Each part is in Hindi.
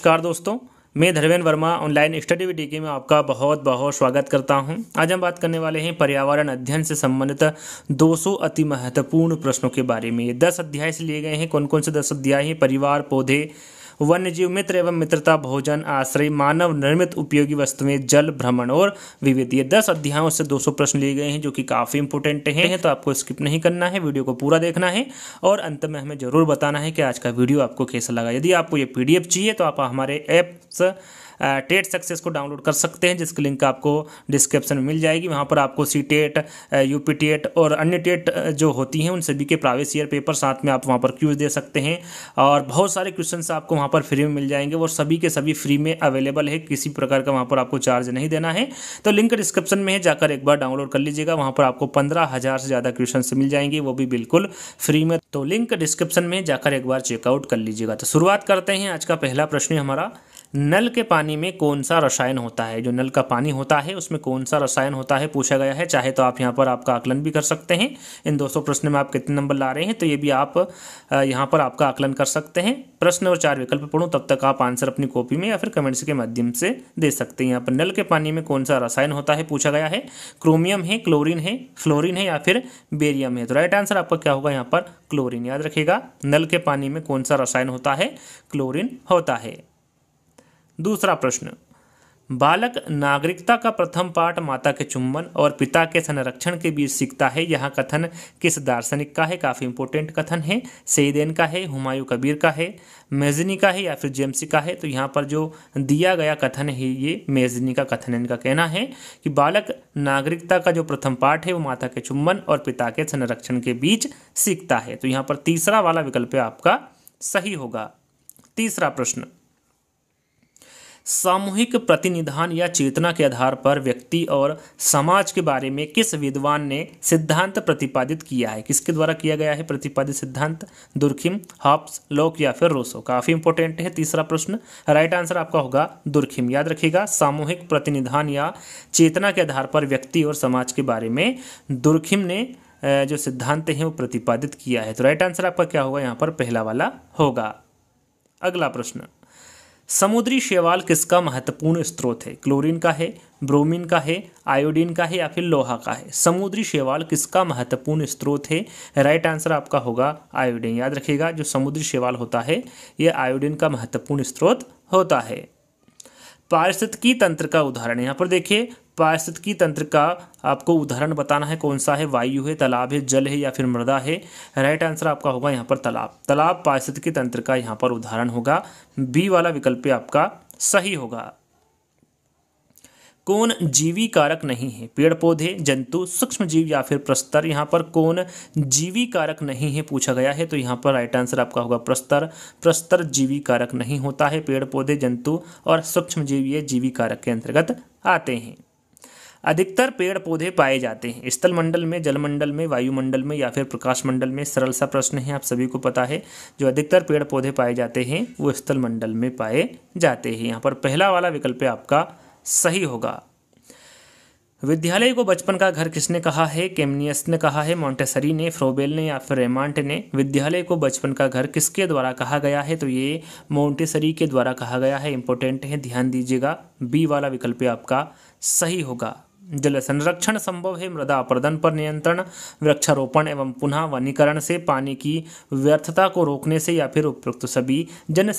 नमस्कार दोस्तों मैं धर्मेंद्र वर्मा ऑनलाइन स्टडी विडी के में आपका बहुत बहुत स्वागत करता हूं। आज हम बात करने वाले हैं पर्यावरण अध्ययन से संबंधित 200 अति महत्वपूर्ण प्रश्नों के बारे में ये दस अध्याय से लिए गए हैं कौन कौन से दस अध्याय हैं परिवार पौधे वन्यजीव मित्र एवं मित्रता भोजन आश्रय मानव निर्मित उपयोगी वस्तुएं जल भ्रमण और विविध ये दस अध्यायों से 200 प्रश्न लिए गए हैं जो कि काफ़ी इंपोर्टेंट हैं तो आपको स्किप नहीं करना है वीडियो को पूरा देखना है और अंत में हमें ज़रूर बताना है कि आज का वीडियो आपको कैसा लगा यदि आपको ये पी चाहिए तो आप हमारे ऐप्स टेट सक्सेस को डाउनलोड कर सकते हैं जिसकी लिंक आपको डिस्क्रिप्शन में मिल जाएगी वहाँ पर आपको C TET U P TET और अन्य टेट जो होती हैं उन सभी के प्राइवेस ईयर पेपर साथ में आप वहाँ पर क्यूज दे सकते हैं और बहुत सारे क्वेश्चन आपको वहाँ पर फ्री में मिल जाएंगे और सभी के सभी फ्री में अवेलेबल है किसी प्रकार का वहाँ पर आपको चार्ज नहीं देना है तो लिंक डिस्क्रिप्शन में है जाकर एक बार डाउनलोड कर लीजिएगा वहाँ पर आपको पंद्रह हज़ार से ज़्यादा क्वेश्चन मिल जाएंगे वो भी बिल्कुल फ्री में तो लिंक डिस्क्रिप्शन में जाकर एक बार चेकआउट कर लीजिएगा तो शुरुआत करते हैं आज का पहला प्रश्न हमारा नल के पानी में कौन सा रसायन होता है जो नल का पानी होता है उसमें कौन सा रसायन होता है पूछा गया है चाहे तो आप यहाँ पर आपका आकलन भी कर सकते हैं इन दोस्तों प्रश्न में आप कितने नंबर ला रहे हैं तो ये भी आप यहाँ पर आपका आकलन कर सकते हैं प्रश्न और चार विकल्प पढ़ो तब तक आप आंसर अपनी कॉपी में या फिर कमेंट्स के माध्यम से दे सकते हैं यहाँ पर नल के पानी में कौन सा रसायन होता है पूछा गया है क्रोमियम है क्लोरीन है फ्लोरिन है या फिर बेरियम है तो राइट आंसर आपका क्या होगा यहाँ पर क्लोरिन याद रखेगा नल के पानी में कौन सा रसायन होता है क्लोरिन होता है दूसरा प्रश्न बालक नागरिकता का प्रथम पाठ माता के चुम्बन और पिता के संरक्षण के बीच सीखता है यह कथन किस दार्शनिक का है काफ़ी इंपॉर्टेंट कथन है सईदेन का है हुमायूं कबीर का है मेजनी का है या फिर जेम्सी का है तो यहाँ पर जो दिया गया कथन है ये मेजनी का कथन इनका कहना है कि बालक नागरिकता का जो प्रथम पाठ है वो माता के चुम्बन और पिता के संरक्षण के बीच सीखता है तो यहाँ पर तीसरा वाला विकल्प आपका सही होगा तीसरा प्रश्न सामूहिक प्रतिनिधान या चेतना के आधार पर व्यक्ति और समाज के बारे में किस विद्वान ने सिद्धांत प्रतिपादित किया है किसके द्वारा किया गया है प्रतिपादित सिद्धांत दुर्खिम हॉप्स लोक या फिर रोसो काफ़ी इंपॉर्टेंट है तीसरा प्रश्न राइट आंसर आपका होगा दुर्खिम याद रखिएगा सामूहिक प्रतिनिधान या चेतना के आधार पर व्यक्ति और समाज के बारे में दुर्खिम ने जो सिद्धांत हैं वो प्रतिपादित किया है तो राइट आंसर आपका क्या होगा यहाँ पर पहला वाला होगा अगला प्रश्न समुद्री शैवाल किसका महत्वपूर्ण स्रोत है क्लोरीन का है ब्रोमीन का है आयोडीन का है या फिर लोहा का है समुद्री शैवाल किसका महत्वपूर्ण स्रोत है राइट आंसर आपका होगा आयोडीन याद रखिएगा जो समुद्री शैवाल होता है यह आयोडीन का महत्वपूर्ण स्रोत होता है पारिस्थितिकी तंत्र का उदाहरण यहाँ पर देखिए पारिस्थितिकी तंत्र का आपको उदाहरण बताना है कौन सा है वायु है तालाब है जल है या फिर मृदा है राइट आंसर आपका होगा यहाँ पर तालाब तालाब पारिस्थितिकी तंत्र का यहाँ पर उदाहरण होगा बी वाला विकल्प आपका सही होगा कौन जीवी कारक नहीं है पेड़ पौधे जंतु सूक्ष्म जीव या फिर प्रस्तर यहाँ पर कौन जीवी कारक नहीं है पूछा गया है तो यहाँ पर राइट आंसर आपका होगा प्रस्तर प्रस्तर जीवी कारक नहीं होता है पेड़ पौधे जंतु और सूक्ष्म जीव ये जीवी कारक के अंतर्गत आते हैं अधिकतर पेड़ पौधे पाए जाते हैं स्थल मंडल में जलमंडल में वायुमंडल में या फिर प्रकाश मंडल में सरल सा प्रश्न है आप सभी को पता है जो अधिकतर पेड़ पौधे पाए जाते हैं वो स्थल मंडल में पाए जाते हैं यहाँ पर पहला वाला विकल्प आपका सही होगा विद्यालय को बचपन का घर किसने कहा है केमनियस ने कहा है मॉन्टेसरी ने फ्रोबेल ने या फिर रेमांट ने विद्यालय को बचपन का घर किसके द्वारा कहा गया है तो ये मॉन्टेसरी के द्वारा कहा गया है इंपॉर्टेंट है ध्यान दीजिएगा बी वाला विकल्प आपका सही होगा जल संरक्षण संभव है मृदा अपरदन पर नियंत्रण वृक्षारोपण एवं पुनः वनीकरण से पानी की व्यर्थता को रोकने से या फिर उपयुक्त सभी जन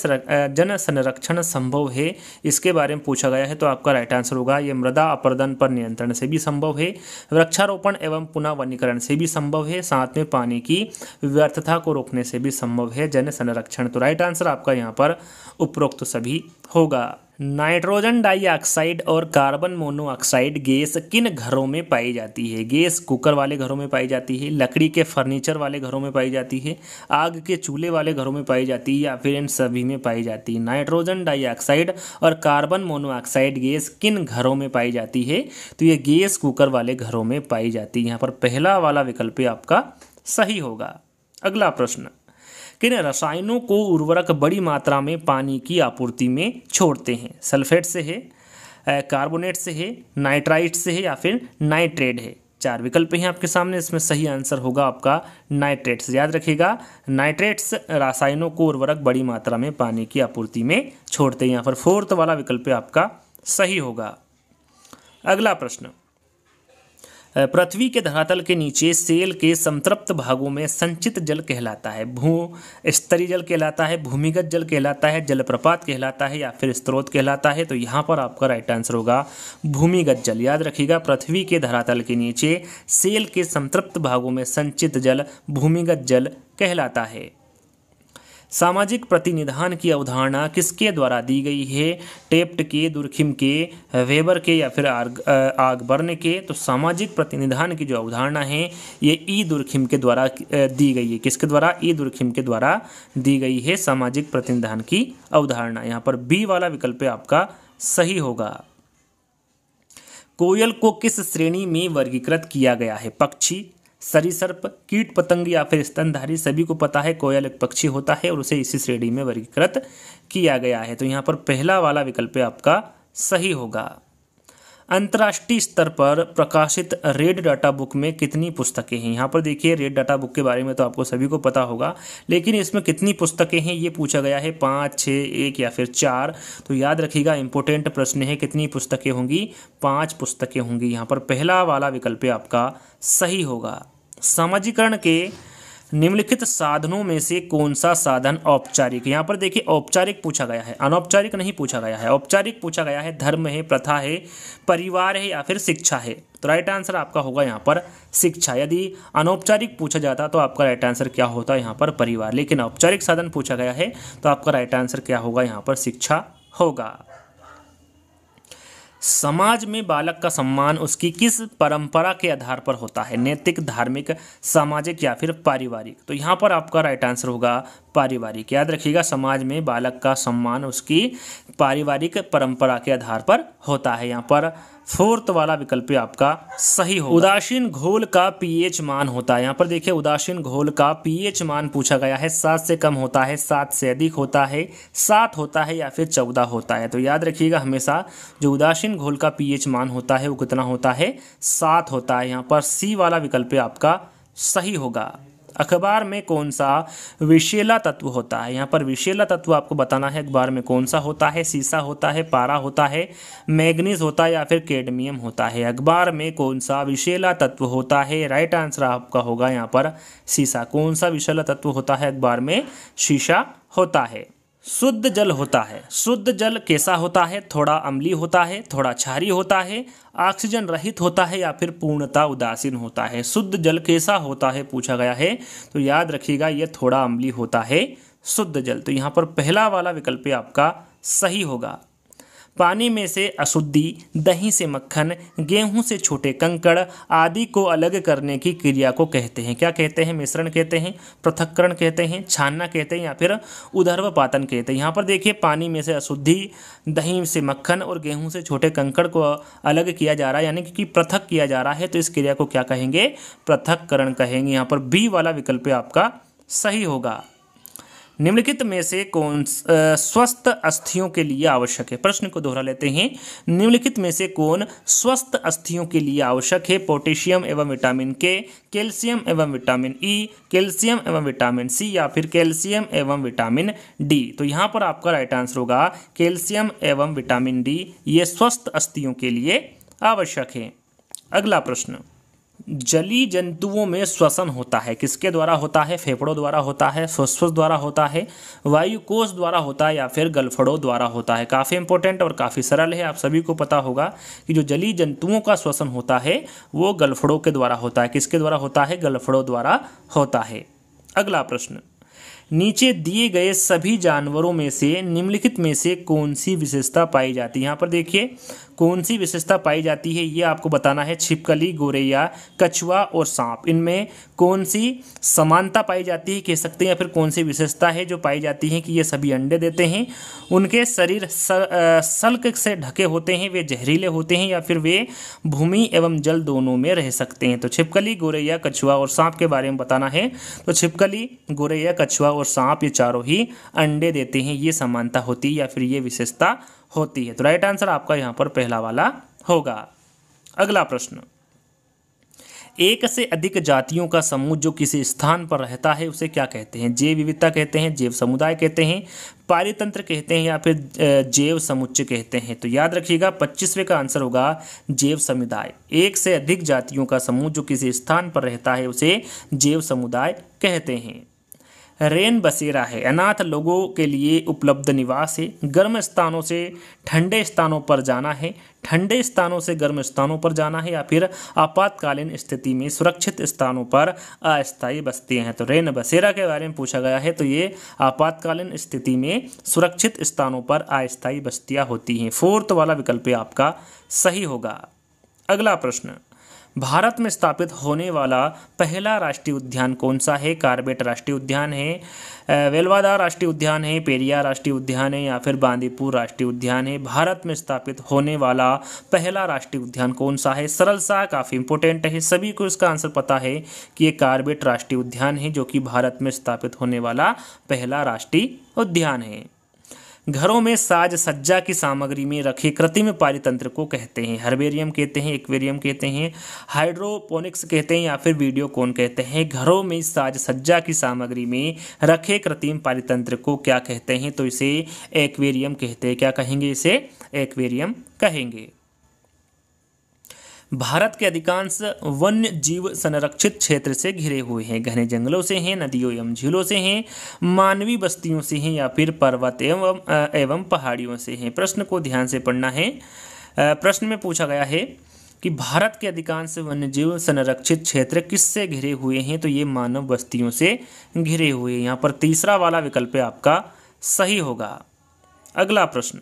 जन संरक्षण संभव है इसके बारे में पूछा गया है तो आपका राइट आंसर होगा ये मृदा अपरदन पर नियंत्रण से भी संभव है वृक्षारोपण एवं पुनः वनीकरण से भी संभव है साथ में पानी की व्यर्थता को रोकने से भी संभव है जन संरक्षण तो राइट आंसर आपका यहाँ पर उपरोक्त सभी होगा नाइट्रोजन डाइऑक्साइड और कार्बन मोनोऑक्साइड गैस किन घरों में पाई जाती है गैस कुकर वाले घरों में पाई जाती है लकड़ी के फर्नीचर वाले घरों में पाई जाती है आग के चूल्हे वाले घरों में पाई जाती है या फिर इन सभी में पाई जाती है नाइट्रोजन डाइऑक्साइड और कार्बन मोनोऑक्साइड गैस किन घरों में पाई जाती है तो ये गैस कुकर वाले घरों में पाई जाती है यहाँ पर पहला वाला विकल्प आपका सही होगा अगला प्रश्न किन रसायनों को उर्वरक बड़ी मात्रा में पानी की आपूर्ति में छोड़ते हैं सल्फेट से है कार्बोनेट से है नाइट्राइट से है या फिर नाइट्रेट है चार विकल्प हैं आपके सामने इसमें सही आंसर होगा आपका नाइट्रेट्स याद रखिएगा नाइट्रेट्स रासायनों को उर्वरक बड़ी मात्रा में पानी की आपूर्ति में छोड़ते हैं यहाँ पर फोर्थ वाला विकल्प आपका सही होगा अगला प्रश्न पृथ्वी के धरातल के नीचे सेल के संतृप्त भागों में संचित जल कहलाता है भू स्तरीय जल कहलाता है भूमिगत जल कहलाता है जलप्रपात कहलाता है या फिर स्त्रोत कहलाता है तो यहाँ पर आपका राइट आंसर होगा भूमिगत जल याद रखिएगा पृथ्वी के धरातल के नीचे सेल के संतृप्त भागों में संचित जल भूमिगत जल कहलाता है सामाजिक प्रतिनिधान की अवधारणा किसके द्वारा दी गई है टेप्ट के दुर्खिम के वेबर के या फिर आग आग बर्न के तो सामाजिक प्रतिनिधान की जो अवधारणा है ये ई दुर्खिम के द्वारा दी गई है किसके द्वारा ई दुर्खिम के द्वारा दी गई है सामाजिक प्रतिनिधान की अवधारणा यहाँ पर बी वाला विकल्प आपका सही होगा कोयल को किस श्रेणी में वर्गीकृत किया गया है पक्षी सरीसर्प कीट पतंग या फिर स्तनधारी सभी को पता है कोयल एक पक्षी होता है और उसे इसी श्रेणी में वर्गीकृत किया गया है तो यहाँ पर पहला वाला विकल्प आपका सही होगा अंतर्राष्ट्रीय स्तर पर प्रकाशित रेड डाटा बुक में कितनी पुस्तकें हैं यहाँ पर देखिए रेड डाटा बुक के बारे में तो आपको सभी को पता होगा लेकिन इसमें कितनी पुस्तकें हैं ये पूछा गया है पाँच छः एक या फिर चार तो याद रखिएगा इंपॉर्टेंट प्रश्न है कितनी पुस्तकें होंगी पाँच पुस्तकें होंगी यहाँ पर पहला वाला विकल्प आपका सही होगा समाजीकरण के निम्नलिखित साधनों में से कौन सा साधन औपचारिक यहाँ पर देखिए औपचारिक पूछा गया है अनौपचारिक नहीं पूछा गया है औपचारिक पूछा गया है धर्म है प्रथा है परिवार है या फिर शिक्षा है तो राइट आंसर आपका होगा यहाँ पर शिक्षा यदि अनौपचारिक पूछा जाता तो आपका राइट आंसर क्या होता यहाँ पर परिवार लेकिन औपचारिक साधन पूछा गया है तो आपका राइट आंसर क्या होगा यहाँ पर शिक्षा होगा समाज में बालक का सम्मान उसकी किस परंपरा के आधार पर होता है नैतिक धार्मिक सामाजिक या फिर पारिवारिक तो यहाँ पर आपका राइट आंसर होगा पारिवारिक याद रखिएगा समाज में बालक का सम्मान उसकी पारिवारिक परंपरा के आधार पर होता है यहाँ पर फोर्थ वाला विकल्प आपका सही हो उदासीन घोल का पीएच मान होता है यहाँ पर देखिए उदासीन घोल का पीएच मान पूछा गया है सात से कम होता है सात से अधिक होता है सात होता है या फिर चौदह होता है तो याद रखिएगा हमेशा जो उदासीन घोल का पीएच मान होता है वो कितना होता है सात होता है यहाँ पर सी वाला विकल्प आपका सही होगा अखबार में कौन सा विशेला तत्व होता है यहाँ पर विशेला तत्व आपको बताना है अखबार में कौन सा होता है सीसा होता है पारा होता है मैग्नीज होता है या फिर कैडमियम होता है अखबार में कौन सा विशेला तत्व होता है राइट आंसर आपका होगा यहाँ पर सीसा कौन सा विशेला तत्व होता है अखबार में शीशा होता है शुद्ध जल होता है शुद्ध जल कैसा होता है थोड़ा अम्ली होता है थोड़ा छारी होता है ऑक्सीजन रहित होता है या फिर पूर्णता उदासीन होता है शुद्ध जल कैसा होता है पूछा गया है तो याद रखिएगा यह थोड़ा अम्ली होता है शुद्ध जल तो यहाँ पर पहला वाला विकल्प आपका सही होगा पानी में से अशुद्धि दही से मक्खन गेहूं से छोटे कंकड़ आदि को अलग करने की क्रिया को कहते हैं क्या कहते हैं मिश्रण कहते हैं पृथककरण कहते हैं छानना कहते हैं या फिर उधर्व पातन कहते हैं यहाँ पर देखिए पानी में से अशुद्धि दही से मक्खन और गेहूँ से छोटे कंकड़ को अलग किया जा रहा है यानी कि पृथक किया जा रहा है तो इस क्रिया को क्या कहेंगे पृथककरण कहेंगे यहाँ पर बी वाला विकल्प आपका सही होगा निम्नलिखित में से कौन स्वस्थ अस्थियों के लिए आवश्यक है प्रश्न को दोहरा लेते हैं निम्नलिखित में से कौन स्वस्थ अस्थियों के लिए आवश्यक है पोटेशियम एवं विटामिन के कैल्शियम एवं विटामिन ई कैल्शियम एवं विटामिन सी या फिर कैल्शियम एवं विटामिन डी तो यहाँ पर आपका राइट आंसर होगा कैल्शियम एवं विटामिन डी ये स्वस्थ अस्थियों के लिए आवश्यक है अगला प्रश्न जली जंतुओं में श्वसन होता है किसके द्वारा होता है फेफड़ों द्वारा होता है फुसफुस द्वारा होता है वायुकोष द्वारा होता है या फिर गलफड़ों द्वारा होता है काफ़ी इंपॉर्टेंट और काफ़ी सरल है आप सभी को पता होगा कि जो जली जंतुओं का श्वसन होता है वो गलफड़ों के द्वारा होता है किसके द्वारा होता है गलफड़ों द्वारा होता है अगला प्रश्न नीचे दिए गए सभी जानवरों में से निम्नलिखित में से कौन सी विशेषता पाई जाती है यहाँ पर देखिए कौन सी विशेषता पाई जाती है ये आपको बताना है छिपकली गोरैया कछुआ और सांप इनमें कौन सी समानता पाई जाती है कह सकते हैं या फिर कौन सी विशेषता है जो पाई जाती है कि ये सभी अंडे देते हैं उनके शरीर सल्क से ढके होते हैं वे जहरीले होते हैं या फिर वे भूमि एवं जल दोनों में रह सकते हैं तो छिपकली गोरैया कछुआ और सांप के बारे में बताना है तो छिपकली गोरैया कछुआ और सांप ये चारों ही अंडे देते हैं ये समानता होती है या फिर ये विशेषता होती है तो राइट आंसर आपका यहां पर पहला वाला होगा अगला प्रश्न एक से अधिक जातियों का समूह जो किसी स्थान पर रहता है उसे क्या कहते हैं जैव विविधता कहते हैं जैव समुदाय कहते हैं पारितंत्र कहते हैं या फिर जैव समुच्चय कहते हैं तो याद रखिएगा पच्चीसवें का आंसर होगा जैव समुदाय एक से अधिक जातियों का समूह जो किसी स्थान पर रहता है उसे जैव समुदाय कहते हैं रेन बसेरा है अनाथ लोगों के लिए उपलब्ध निवास है गर्म स्थानों से ठंडे स्थानों पर जाना है ठंडे स्थानों से गर्म स्थानों पर जाना है या फिर आपातकालीन स्थिति में सुरक्षित स्थानों पर अस्थायी बस्ती हैं तो रेन बसेरा के बारे में पूछा गया है तो ये आपातकालीन स्थिति में सुरक्षित स्थानों पर अस्थायी बस्तियाँ होती हैं फोर्थ वाला विकल्प आपका सही होगा अगला प्रश्न भारत में स्थापित होने वाला पहला राष्ट्रीय उद्यान कौन सा है कार्बेट राष्ट्रीय उद्यान है वेलवादा राष्ट्रीय उद्यान है पेरिया राष्ट्रीय उद्यान है या फिर बांदीपुर राष्ट्रीय उद्यान है भारत में स्थापित होने वाला पहला राष्ट्रीय उद्यान कौन सा है सरल सा काफ़ी इंपॉर्टेंट है सभी को इसका आंसर पता है कि ये कार्बेट राष्ट्रीय उद्यान है जो कि भारत में स्थापित होने वाला पहला राष्ट्रीय उद्यान है घरों में साज सज्जा की सामग्री में रखे कृत्रिम पारितंत्र को कहते हैं हर्बेरियम कहते हैं एक्वेरियम कहते हैं हाइड्रोपोनिक्स कहते हैं या फिर वीडियो कौन कहते हैं घरों में साज सज्जा की सामग्री में रखे कृत्रिम पारितंत्र को क्या कहते हैं तो इसे एक्वेरियम कहते हैं क्या कहेंगे इसे एक्वेरियम कहेंगे भारत के अधिकांश वन्य जीव संरक्षित क्षेत्र से घिरे हुए हैं घने जंगलों से हैं नदियों एवं झीलों से हैं मानवीय बस्तियों से हैं या फिर पर्वत एवं एवं पहाड़ियों से हैं प्रश्न को ध्यान से पढ़ना है प्रश्न में पूछा गया है कि भारत के अधिकांश वन्यजीव संरक्षित क्षेत्र किससे घिरे हुए हैं तो ये मानव बस्तियों से घिरे हुए यहाँ पर तीसरा वाला विकल्प आपका सही होगा अगला प्रश्न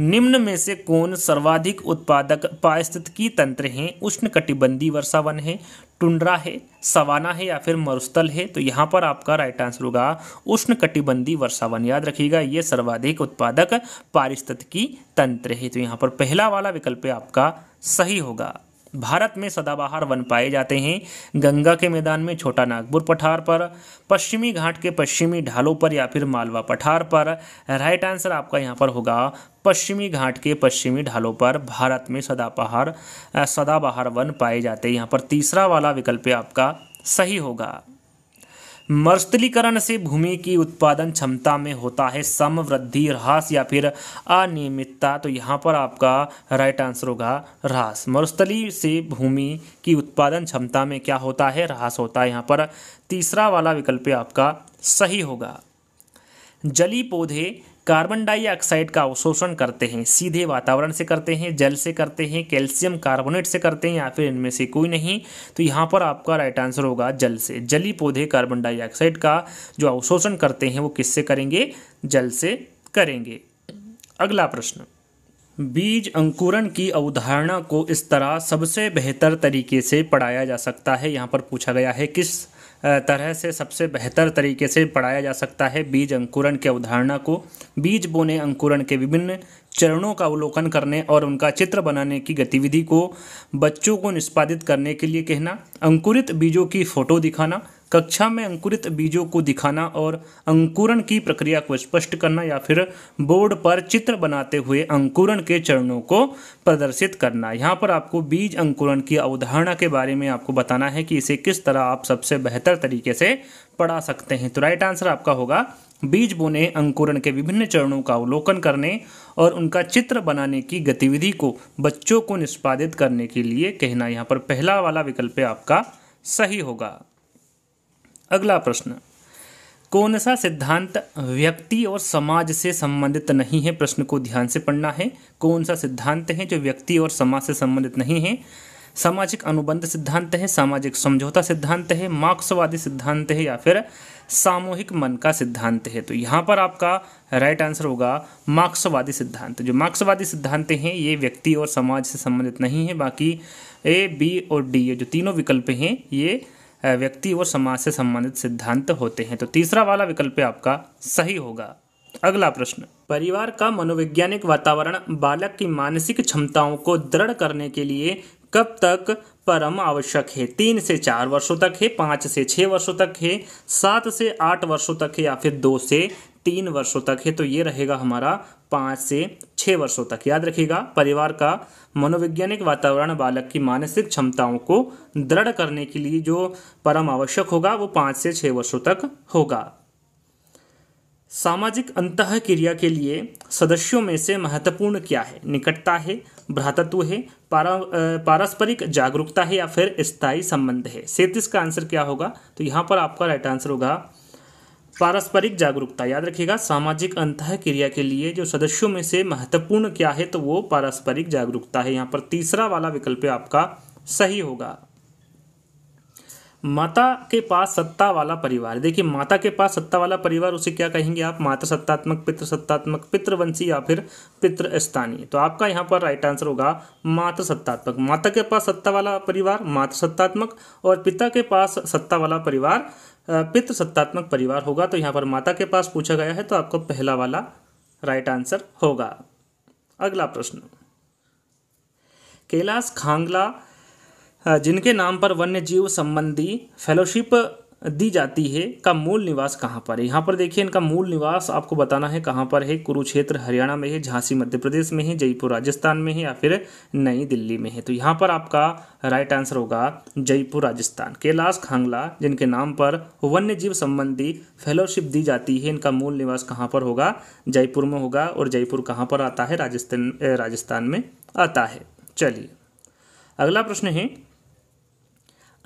निम्न में से कौन सर्वाधिक उत्पादक पारिस्थितिकी तंत्र हैं उष्ण कटिबंधी वर्षावन है टुंड्रा है सवाना है या फिर मरुस्थल है तो यहाँ पर आपका राइट आंसर होगा उष्ण कटिबंधी वर्षावन याद रखिएगा ये सर्वाधिक उत्पादक पारिस्थितिकी तंत्र है तो यहाँ पर पहला वाला विकल्प आपका सही होगा भारत में सदाबहार वन पाए जाते हैं गंगा के मैदान में छोटा नागपुर पठार पर पश्चिमी घाट के पश्चिमी ढालों पर या फिर मालवा पठार पर राइट आंसर आपका यहाँ पर होगा पश्चिमी घाट के पश्चिमी ढालों पर भारत में सदाबहार सदाबहार वन पाए जाते हैं यहाँ पर तीसरा वाला विकल्प आपका सही होगा मरुस्थलीकरण से भूमि की उत्पादन क्षमता में होता है सम वृद्धि ह्रास या फिर अनियमितता तो यहाँ पर आपका राइट आंसर होगा ह्रास मरुस्थली से भूमि की उत्पादन क्षमता में क्या होता है ह्रास होता है यहाँ पर तीसरा वाला विकल्प आपका सही होगा जली पौधे कार्बन डाइऑक्साइड का अवशोषण करते हैं सीधे वातावरण से करते हैं जल से करते हैं कैल्शियम कार्बोनेट से करते हैं या फिर इनमें से कोई नहीं तो यहाँ पर आपका राइट आंसर होगा जल से जली पौधे कार्बन डाइऑक्साइड का जो अवशोषण करते हैं वो किससे करेंगे जल से करेंगे अगला प्रश्न बीज अंकुरण की अवधारणा को इस तरह सबसे बेहतर तरीके से पढ़ाया जा सकता है यहाँ पर पूछा गया है किस तरह से सबसे बेहतर तरीके से पढ़ाया जा सकता है बीज अंकुरण की अवधारणा को बीज बोने अंकुरण के विभिन्न चरणों का अवलोकन करने और उनका चित्र बनाने की गतिविधि को बच्चों को निष्पादित करने के लिए कहना अंकुरित बीजों की फ़ोटो दिखाना कक्षा में अंकुरित बीजों को दिखाना और अंकुरण की प्रक्रिया को स्पष्ट करना या फिर बोर्ड पर चित्र बनाते हुए अंकुरण के चरणों को प्रदर्शित करना यहाँ पर आपको बीज अंकुरण की अवधारणा के बारे में आपको बताना है कि इसे किस तरह आप सबसे बेहतर तरीके से पढ़ा सकते हैं तो राइट आंसर आपका होगा बीज बोने अंकुरण के विभिन्न चरणों का अवलोकन करने और उनका चित्र बनाने की गतिविधि को बच्चों को निष्पादित करने के लिए कहना यहाँ पर पहला वाला विकल्प आपका सही होगा अगला प्रश्न कौन सा सिद्धांत व्यक्ति और समाज से संबंधित नहीं है प्रश्न को ध्यान से पढ़ना है कौन सा सिद्धांत है जो व्यक्ति और समाज से संबंधित नहीं है सामाजिक अनुबंध सिद्धांत है सामाजिक समझौता सिद्धांत है मार्क्सवादी सिद्धांत है या फिर सामूहिक मन का सिद्धांत है तो यहाँ पर आपका राइट आंसर होगा मार्क्सवादी सिद्धांत जो मार्क्सवादी सिद्धांत हैं ये व्यक्ति और समाज से संबंधित नहीं है बाकी ए बी और डी ये जो तीनों विकल्प हैं ये व्यक्ति और समाज से संबंधित सिद्धांत होते हैं तो तीसरा वाला विकल्प आपका सही होगा अगला प्रश्न परिवार का मनोवैज्ञानिक वातावरण बालक की मानसिक क्षमताओं को दृढ़ करने के लिए कब तक परम आवश्यक है तीन से चार वर्षों तक है पाँच से छः वर्षों तक है सात से आठ वर्षों तक है या फिर दो से तीन वर्षों तक है तो ये रहेगा हमारा पाँच से छः वर्षों तक याद रखिएगा परिवार का मनोवैज्ञानिक वातावरण बालक की मानसिक क्षमताओं को दृढ़ करने के लिए जो परम आवश्यक होगा वो पाँच से छः वर्षों तक होगा सामाजिक अंत क्रिया के लिए सदस्यों में से महत्वपूर्ण क्या है निकटता है भ्रातत्व है पारस्परिक जागरूकता है या फिर स्थायी संबंध है सैंतीस का आंसर क्या होगा तो यहाँ पर आपका राइट आंसर होगा पारस्परिक जागरूकता याद रखिएगा सामाजिक अंत क्रिया के लिए जो सदस्यों में से महत्वपूर्ण क्या है तो वो पारस्परिक जागरूकता है यहाँ पर तीसरा वाला विकल्प आपका सही होगा माता के पास सत्ता वाला परिवार देखिए माता के पास सत्ता वाला परिवार उसे क्या कहेंगे आप माता सत्तात्मक पितृ सत्तात्मक पितृवंशी या फिर पितृ स्थानीय तो आपका यहाँ पर राइट आंसर होगा मातृ सत्तात्मक माता के पास सत्ता वाला परिवार मातृ सत्तात्मक और पिता के पास सत्ता वाला परिवार पितृसत्तात्मक परिवार होगा तो यहाँ पर माता के पास पूछा गया है तो आपको पहला वाला राइट आंसर होगा अगला प्रश्न कैलाश खांगला जिनके नाम पर वन्य जीव संबंधी फेलोशिप दी जाती है का मूल निवास कहाँ पर है यहाँ पर देखिए इनका मूल निवास आपको बताना है कहाँ पर है कुरुक्षेत्र हरियाणा में है झांसी मध्य प्रदेश में है जयपुर राजस्थान में है या फिर नई दिल्ली में है तो यहाँ पर आपका राइट आंसर होगा जयपुर राजस्थान कैलाश खांगला जिनके नाम पर वन्य जीव संबंधी फेलोशिप दी जाती है इनका मूल निवास कहाँ पर होगा जयपुर में होगा और जयपुर कहाँ पर आता है राजस्थान राजस्थान में आता है चलिए अगला प्रश्न है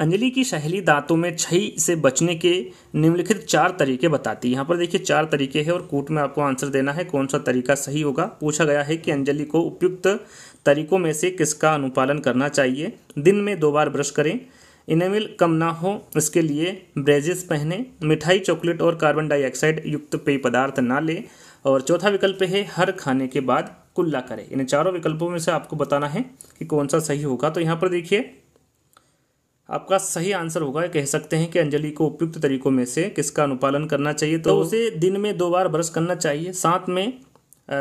अंजलि की सहेली दांतों में छई से बचने के निम्नलिखित चार तरीके बताती है यहाँ पर देखिए चार तरीके हैं और कूट में आपको आंसर देना है कौन सा तरीका सही होगा पूछा गया है कि अंजलि को उपयुक्त तरीकों में से किसका अनुपालन करना चाहिए दिन में दो बार ब्रश करें इनेमिल कम ना हो इसके लिए ब्रेजेस पहने मिठाई चॉकलेट और कार्बन डाइऑक्साइड युक्त पेय पदार्थ ना लें और चौथा विकल्प है हर खाने के बाद कुल्ला करें इन चारों विकल्पों में से आपको बताना है कि कौन सा सही होगा तो यहाँ पर देखिए आपका सही आंसर होगा कह सकते हैं कि अंजलि को उपयुक्त तरीकों में से किसका अनुपालन करना चाहिए तो, तो उसे दिन में दो बार ब्रश करना चाहिए साथ में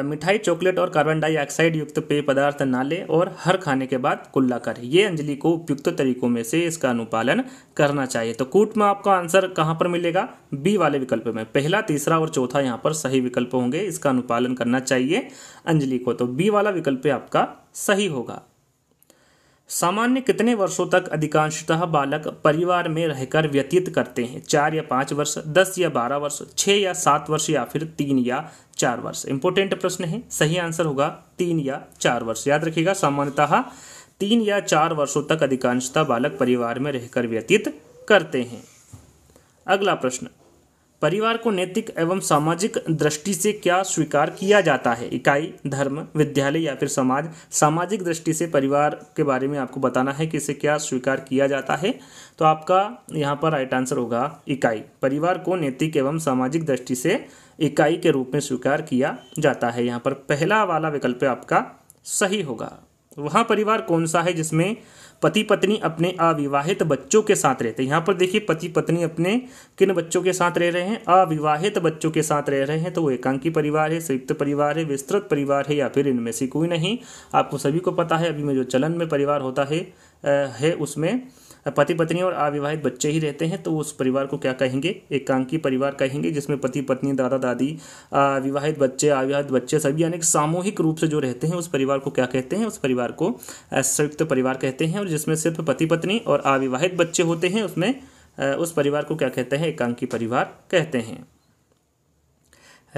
मिठाई चॉकलेट और कार्बन डाइऑक्साइड युक्त पेय पदार्थ ना लें और हर खाने के बाद कुल्ला करें ये अंजलि को उपयुक्त तरीकों में से इसका अनुपालन करना चाहिए तो कूट में आपका आंसर कहाँ पर मिलेगा बी वाले विकल्प में पहला तीसरा और चौथा यहाँ पर सही विकल्प होंगे इसका अनुपालन करना चाहिए अंजलि को तो बी वाला विकल्प आपका सही होगा सामान्य कितने वर्षों तक अधिकांशतः बालक परिवार में रहकर व्यतीत करते हैं चार या पाँच वर्ष दस या बारह वर्ष छः या सात वर्ष या फिर तीन या चार वर्ष इंपॉर्टेंट प्रश्न है सही आंसर होगा तीन या चार वर्ष याद रखिएगा सामान्यतः तीन या चार वर्षों तक अधिकांशतः बालक परिवार में रहकर व्यतीत करते हैं अगला प्रश्न परिवार को नैतिक एवं सामाजिक दृष्टि से क्या स्वीकार किया जाता है इकाई धर्म विद्यालय या फिर समाज सामाजिक दृष्टि से परिवार के बारे में आपको बताना है कि इसे क्या स्वीकार किया जाता है तो आपका यहाँ पर राइट आंसर होगा इकाई परिवार को नैतिक एवं सामाजिक दृष्टि से इकाई के रूप में स्वीकार किया जाता है यहाँ पर पहला वाला विकल्प आपका सही होगा वहाँ परिवार कौन सा है जिसमें पति पत्नी अपने अविवाहित बच्चों के साथ रहते हैं यहाँ पर देखिए पति पत्नी अपने किन बच्चों के साथ रह रहे हैं अविवाहित बच्चों के साथ रह रहे हैं तो वो एकांकी परिवार है संयुक्त परिवार है विस्तृत परिवार है या फिर इनमें से कोई नहीं आपको सभी को पता है अभी में जो चलन में परिवार होता है, है उसमें पति पत्नी और अविवाहित बच्चे ही रहते हैं तो उस परिवार को क्या कहेंगे एकांकी परिवार कहेंगे जिसमें पति पत्नी दादा दादी विवाहित बच्चे अविवाहित बच्चे सभी यानी सामूहिक रूप से जो रहते हैं उस परिवार को क्या कहते हैं उस परिवार को संयुक्त परिवार कहते हैं और जिसमें सिर्फ पति पत्नी और अविवाहित बच्चे होते हैं उसमें उस परिवार को क्या कहते हैं एकांकी परिवार कहते हैं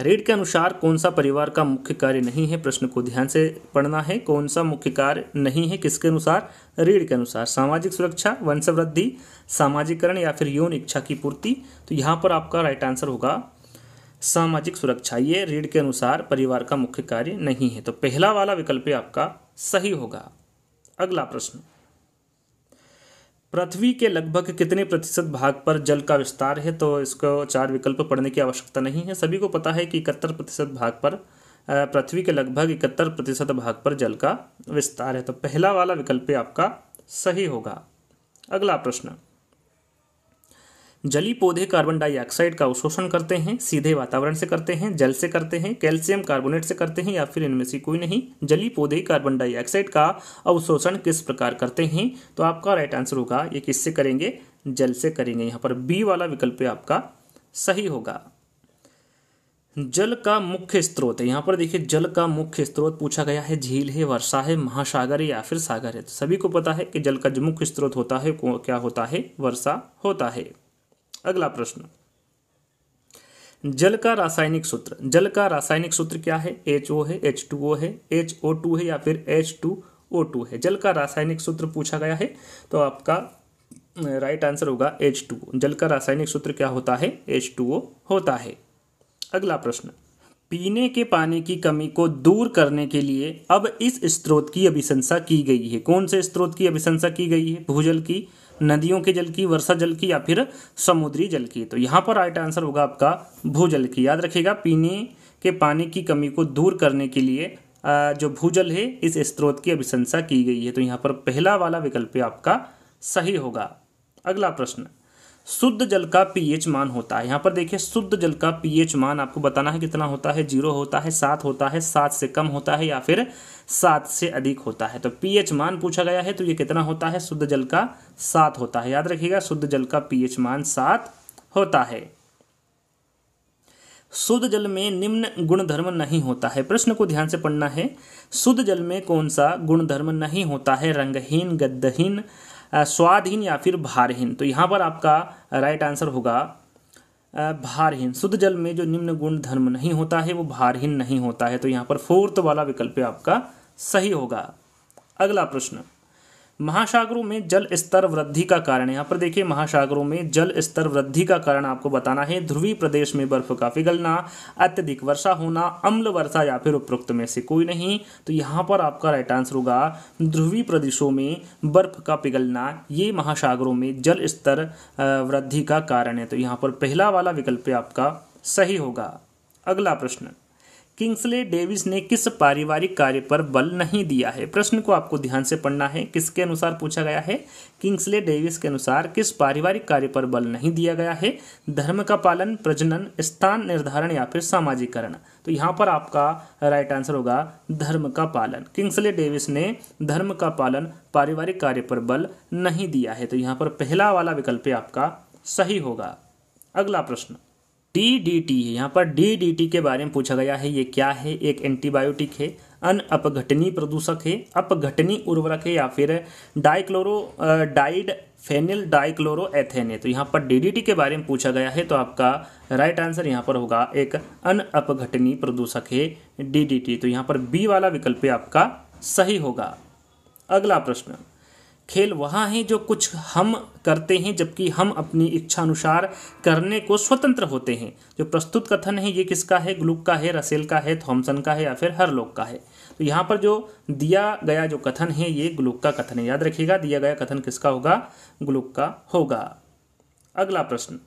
रीड के अनुसार कौन सा परिवार का मुख्य कार्य नहीं है प्रश्न को ध्यान से पढ़ना है कौन सा मुख्य कार्य नहीं है किसके अनुसार रीड के अनुसार सामाजिक सुरक्षा वंशवृद्धि सामाजिकरण या फिर यौन इच्छा की पूर्ति तो यहाँ पर आपका राइट आंसर होगा सामाजिक सुरक्षा ये रीड के अनुसार परिवार का मुख्य कार्य नहीं है तो पहला वाला विकल्प आपका सही होगा अगला प्रश्न पृथ्वी के लगभग कितने प्रतिशत भाग पर जल का विस्तार है तो इसको चार विकल्प पढ़ने की आवश्यकता नहीं है सभी को पता है कि इकहत्तर प्रतिशत भाग पर पृथ्वी के लगभग इकहत्तर प्रतिशत भाग पर जल का विस्तार है तो पहला वाला विकल्प आपका सही होगा अगला प्रश्न जली पौधे कार्बन डाइऑक्साइड का अवशोषण करते हैं सीधे वातावरण से करते हैं जल से करते हैं कैल्शियम कार्बोनेट से करते हैं या फिर इनमें से कोई नहीं जली पौधे कार्बन डाइऑक्साइड का अवशोषण किस प्रकार करते हैं तो आपका राइट आंसर होगा ये किससे करेंगे जल से करेंगे यहाँ पर बी वाला विकल्प आपका सही होगा जल का मुख्य स्रोत यहां यहाँ पर देखिए जल का मुख्य स्रोत पूछा गया है झील है वर्षा है महासागर है या फिर सागर है तो सभी को पता है कि जल का जो मुख्य स्रोत होता है क्या होता है वर्षा होता है अगला प्रश्न जल का रासायनिक सूत्र जल का रासायनिक सूत्र क्या है एच ओ है एच टू ओ है एच ओ टू है या फिर एच टू ओ टू है जल का रासायनिक सूत्र पूछा गया है तो आपका राइट आंसर होगा एच टू जल का रासायनिक सूत्र क्या होता है एच टू ओ होता है अगला प्रश्न पीने के पानी की कमी को दूर करने के लिए अब इस स्त्रोत की अभिशंसा की गई है कौन से स्त्रोत की अभिशंसा की गई है भूजल की नदियों के जल की वर्षा जल की या फिर समुद्री जल की तो यहाँ पर राइट आंसर होगा आपका भूजल की याद रखिएगा पीने के पानी की कमी को दूर करने के लिए जो भूजल है इस स्त्रोत की अभिशंसा की गई है तो यहाँ पर पहला वाला विकल्प आपका सही होगा अगला प्रश्न शुद्ध जल का पीएच मान होता है यहाँ पर देखिए शुद्ध जल का पीएच मान आपको बताना है कितना होता है जीरो होता है सात होता है सात से कम होता है या फिर सात से अधिक होता है तो पीएच मान पूछा गया है तो ये कितना होता है शुद्ध जल का सात होता है याद रखिएगा शुद्ध जल का पीएच मान सात होता है शुद्ध जल में निम्न गुणधर्म नहीं होता है प्रश्न को ध्यान से पढ़ना है शुद्ध जल में कौन सा गुणधर्म नहीं होता है रंगहीन गद्दहीन स्वादहीन या फिर भारहीन तो यहाँ पर आपका राइट आंसर होगा भारहीन शुद्ध जल में जो निम्न गुण धर्म नहीं होता है वो भारहीन नहीं होता है तो यहाँ पर फोर्थ वाला विकल्प आपका सही होगा अगला प्रश्न महासागरों में जल स्तर वृद्धि का कारण यहाँ पर देखिए महासागरों में जल स्तर वृद्धि का कारण आपको बताना है ध्रुवी प्रदेश में बर्फ का पिघलना अत्यधिक वर्षा होना अम्ल वर्षा या फिर उपरोक्त में से कोई नहीं तो यहाँ पर आपका राइट आंसर होगा ध्रुवी प्रदेशों में बर्फ का पिघलना ये महासागरों में जल स्तर वृद्धि का कारण है तो यहाँ पर पहला वाला विकल्प आपका सही होगा अगला प्रश्न किंग्सले डेविस ने किस पारिवारिक कार्य पर बल नहीं दिया है प्रश्न को आपको ध्यान से पढ़ना है किसके अनुसार पूछा गया है किंग्सले डेविस के अनुसार किस पारिवारिक कार्य पर बल नहीं दिया गया है धर्म का पालन प्रजनन स्थान निर्धारण या फिर सामाजिकरण तो यहाँ पर आपका राइट आंसर होगा धर्म का पालन किंग्सले डेविस ने धर्म का पालन पारिवारिक कार्य पर बल नहीं दिया है तो यहाँ पर पहला वाला विकल्प आपका सही होगा अगला प्रश्न डी डी टी है यहाँ पर डी डी टी के बारे में पूछा गया है ये क्या है एक एंटीबायोटिक है अन अपघटनी प्रदूषक है अपघटनी उर्वरक है या फिर dichloro di phenyl dichloro ethane है तो यहाँ पर डीडीटी के बारे में पूछा गया है तो आपका राइट आंसर यहाँ पर होगा एक अन अपघटनी प्रदूषक है टी तो यहाँ पर बी वाला विकल्प आपका सही होगा अगला प्रश्न खेल वहाँ है जो कुछ हम करते हैं जबकि हम अपनी इच्छा अनुसार करने को स्वतंत्र होते हैं जो प्रस्तुत कथन है ये किसका है ग्लुक का है रसेल का है थॉमसन का है या फिर हर लोग का है तो यहाँ पर जो दिया गया जो कथन है ये ग्लुक का कथन है याद रखिएगा दिया गया कथन किसका होगा ग्लुक का होगा अगला प्रश्न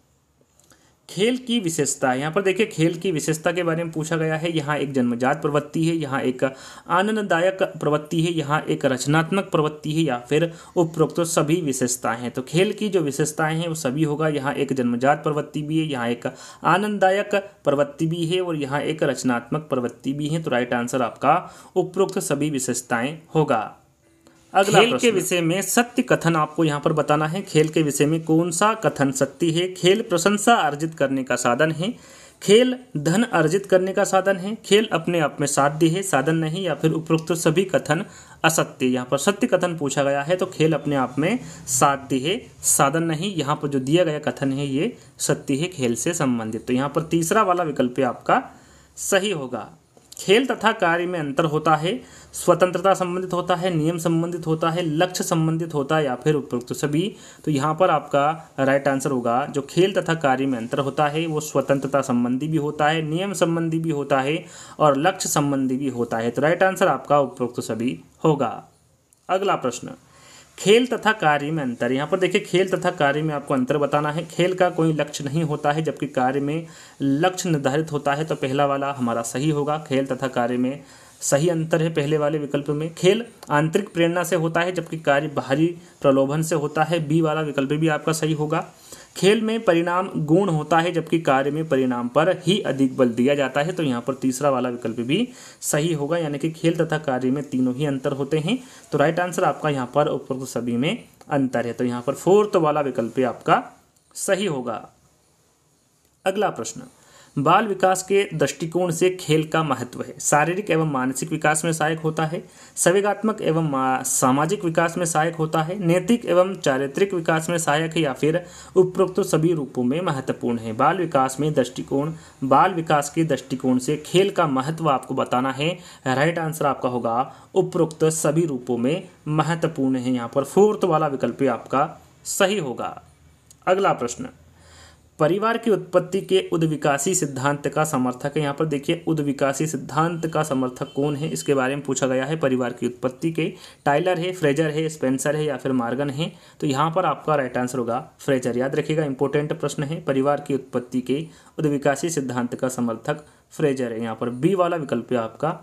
खेल की विशेषता यहाँ पर देखिए खेल की विशेषता के बारे में पूछा गया है यहाँ एक जन्मजात प्रवृत्ति है यहाँ एक आनंददायक प्रवृत्ति है यहाँ एक रचनात्मक प्रवृत्ति है या फिर उपरोक्त सभी विशेषताएं हैं तो खेल की जो विशेषताएं हैं वो सभी होगा यहाँ एक जन्मजात प्रवृत्ति भी है यहाँ एक आनंददायक प्रवृत्ति भी है और यहाँ एक रचनात्मक प्रवृत्ति भी है तो राइट आंसर आपका उपरोक्त सभी विशेषताएँ होगा खेल के विषय में सत्य कथन आपको यहाँ पर बताना है खेल के विषय में कौन सा कथन सत्य है खेल प्रशंसा अर्जित करने का साधन है खेल धन अर्जित करने का साधन है खेल अपने आप में साध्य है साधन नहीं या फिर उपरोक्त सभी कथन असत्य यहाँ पर सत्य कथन पूछा गया है तो खेल अपने आप में साध्य है साधन नहीं यहाँ पर जो दिया गया कथन है ये सत्य है खेल से संबंधित तो यहाँ पर तीसरा वाला विकल्प आपका सही होगा खेल तथा कार्य में अंतर होता है स्वतंत्रता संबंधित होता है नियम संबंधित होता है लक्ष्य संबंधित होता है या फिर उपरोक्त सभी तो यहाँ पर आपका राइट आंसर होगा जो खेल तथा कार्य में अंतर होता है वो स्वतंत्रता संबंधी भी होता है नियम संबंधी भी होता है और लक्ष्य संबंधी भी होता है तो राइट आंसर आपका उपरोक्त सभी होगा अगला प्रश्न खेल तथा कार्य में अंतर यहाँ पर देखिए खेल तथा कार्य में आपको अंतर बताना है खेल का कोई लक्ष्य नहीं होता है जबकि कार्य में लक्ष्य निर्धारित होता है तो पहला वाला हमारा सही होगा खेल तथा कार्य में सही अंतर है पहले वाले विकल्प में खेल आंतरिक प्रेरणा से होता है जबकि कार्य बाहरी प्रलोभन से होता है बी वाला विकल्प भी आपका सही होगा खेल में परिणाम गुण होता है जबकि कार्य में परिणाम पर ही अधिक बल दिया जाता है तो यहाँ पर तीसरा वाला विकल्प भी सही होगा यानी कि खेल तथा कार्य में तीनों ही अंतर होते हैं तो राइट आंसर आपका यहाँ पर उपरोक्त सभी में अंतर है तो यहाँ पर फोर्थ वाला विकल्प आपका सही होगा अगला प्रश्न बाल विकास के दृष्टिकोण से खेल का महत्व है शारीरिक एवं मानसिक विकास में सहायक होता है संवेगात्मक एवं सामाजिक विकास में सहायक होता है नैतिक एवं चारित्रिक विकास में सहायक है या फिर उपरोक्त तो सभी रूपों में महत्वपूर्ण है बाल विकास में दृष्टिकोण बाल विकास के दृष्टिकोण से खेल का महत्व आपको बताना है राइट आंसर आपका होगा उपरोक्त तो सभी रूपों में महत्वपूर्ण है यहाँ पर फोर्थ वाला विकल्प आपका सही होगा अगला प्रश्न परिवार की उत्पत्ति के उद्विकासी सिद्धांत का समर्थक है यहाँ पर देखिए उद्विकासी सिद्धांत का समर्थक कौन है इसके बारे में पूछा गया है परिवार की उत्पत्ति के टाइलर है फ्रेजर है स्पेंसर है या फिर मार्गन है तो यहाँ पर आपका राइट आंसर होगा फ्रेजर याद रखिएगा इंपॉर्टेंट प्रश्न है परिवार की उत्पत्ति के उद्विकासी सिद्धांत का समर्थक फ्रेजर है यहाँ पर बी वाला विकल्प आपका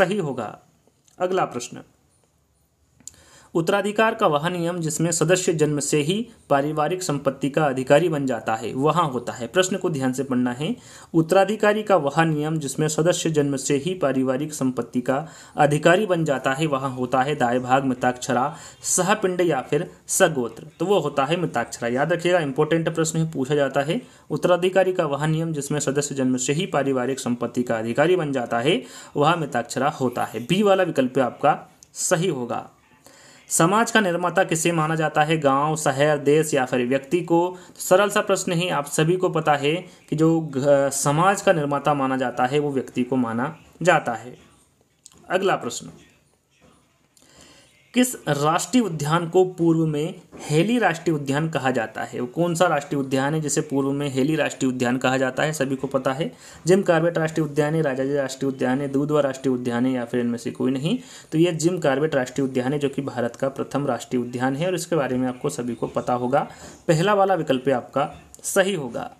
सही होगा अगला प्रश्न उत्तराधिकार का वह नियम जिसमें सदस्य जन्म से ही पारिवारिक संपत्ति का अधिकारी बन जाता है वहाँ होता है प्रश्न को ध्यान से पढ़ना है उत्तराधिकारी का वह नियम जिसमें सदस्य जन्म से ही पारिवारिक संपत्ति का अधिकारी बन जाता है वहाँ होता है दाय भाग मिताक्षरा सहपिंड या फिर सगोत्र तो वो होता है मिताक्षरा याद रखिएगा इंपॉर्टेंट प्रश्न पूछा जाता है उत्तराधिकारी का वह नियम जिसमें सदस्य जन्म से ही पारिवारिक संपत्ति का अधिकारी बन जाता है वह मिताक्षरा होता है बी वाला विकल्प आपका सही होगा समाज का निर्माता किसे माना जाता है गांव शहर देश या फिर व्यक्ति को तो सरल सा प्रश्न ही आप सभी को पता है कि जो समाज का निर्माता माना जाता है वो व्यक्ति को माना जाता है अगला प्रश्न किस राष्ट्रीय उद्यान को पूर्व में हेली राष्ट्रीय उद्यान कहा जाता है वो कौन सा राष्ट्रीय उद्यान है जिसे पूर्व में हेली राष्ट्रीय उद्यान कहा जाता है सभी को पता है जिम कार्बेट राष्ट्रीय उद्यान है राजाजी राष्ट्रीय उद्यान है दूधवा राष्ट्रीय उद्यान है या फिर इनमें से कोई नहीं तो ये जिम कार्बेट राष्ट्रीय उद्यान है जो कि भारत का प्रथम राष्ट्रीय उद्यान है और इसके बारे में आपको सभी को पता होगा पहला वाला विकल्प आपका सही होगा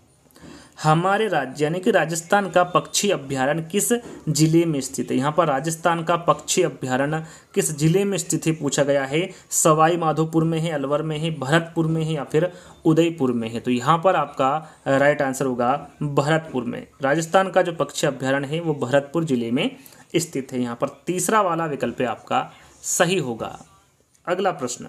हमारे राज्य यानी कि राजस्थान का पक्षी अभ्यारण्य किस जिले में स्थित है यहाँ पर राजस्थान का पक्षी अभ्यारण्य किस जिले में स्थित है पूछा गया है सवाई माधोपुर में है अलवर में है भरतपुर में है या फिर उदयपुर में है तो यहाँ पर आपका राइट आंसर होगा भरतपुर में राजस्थान का जो पक्षी अभ्यारण्य है वो भरतपुर जिले में स्थित है यहाँ पर तीसरा वाला विकल्प आपका सही होगा अगला प्रश्न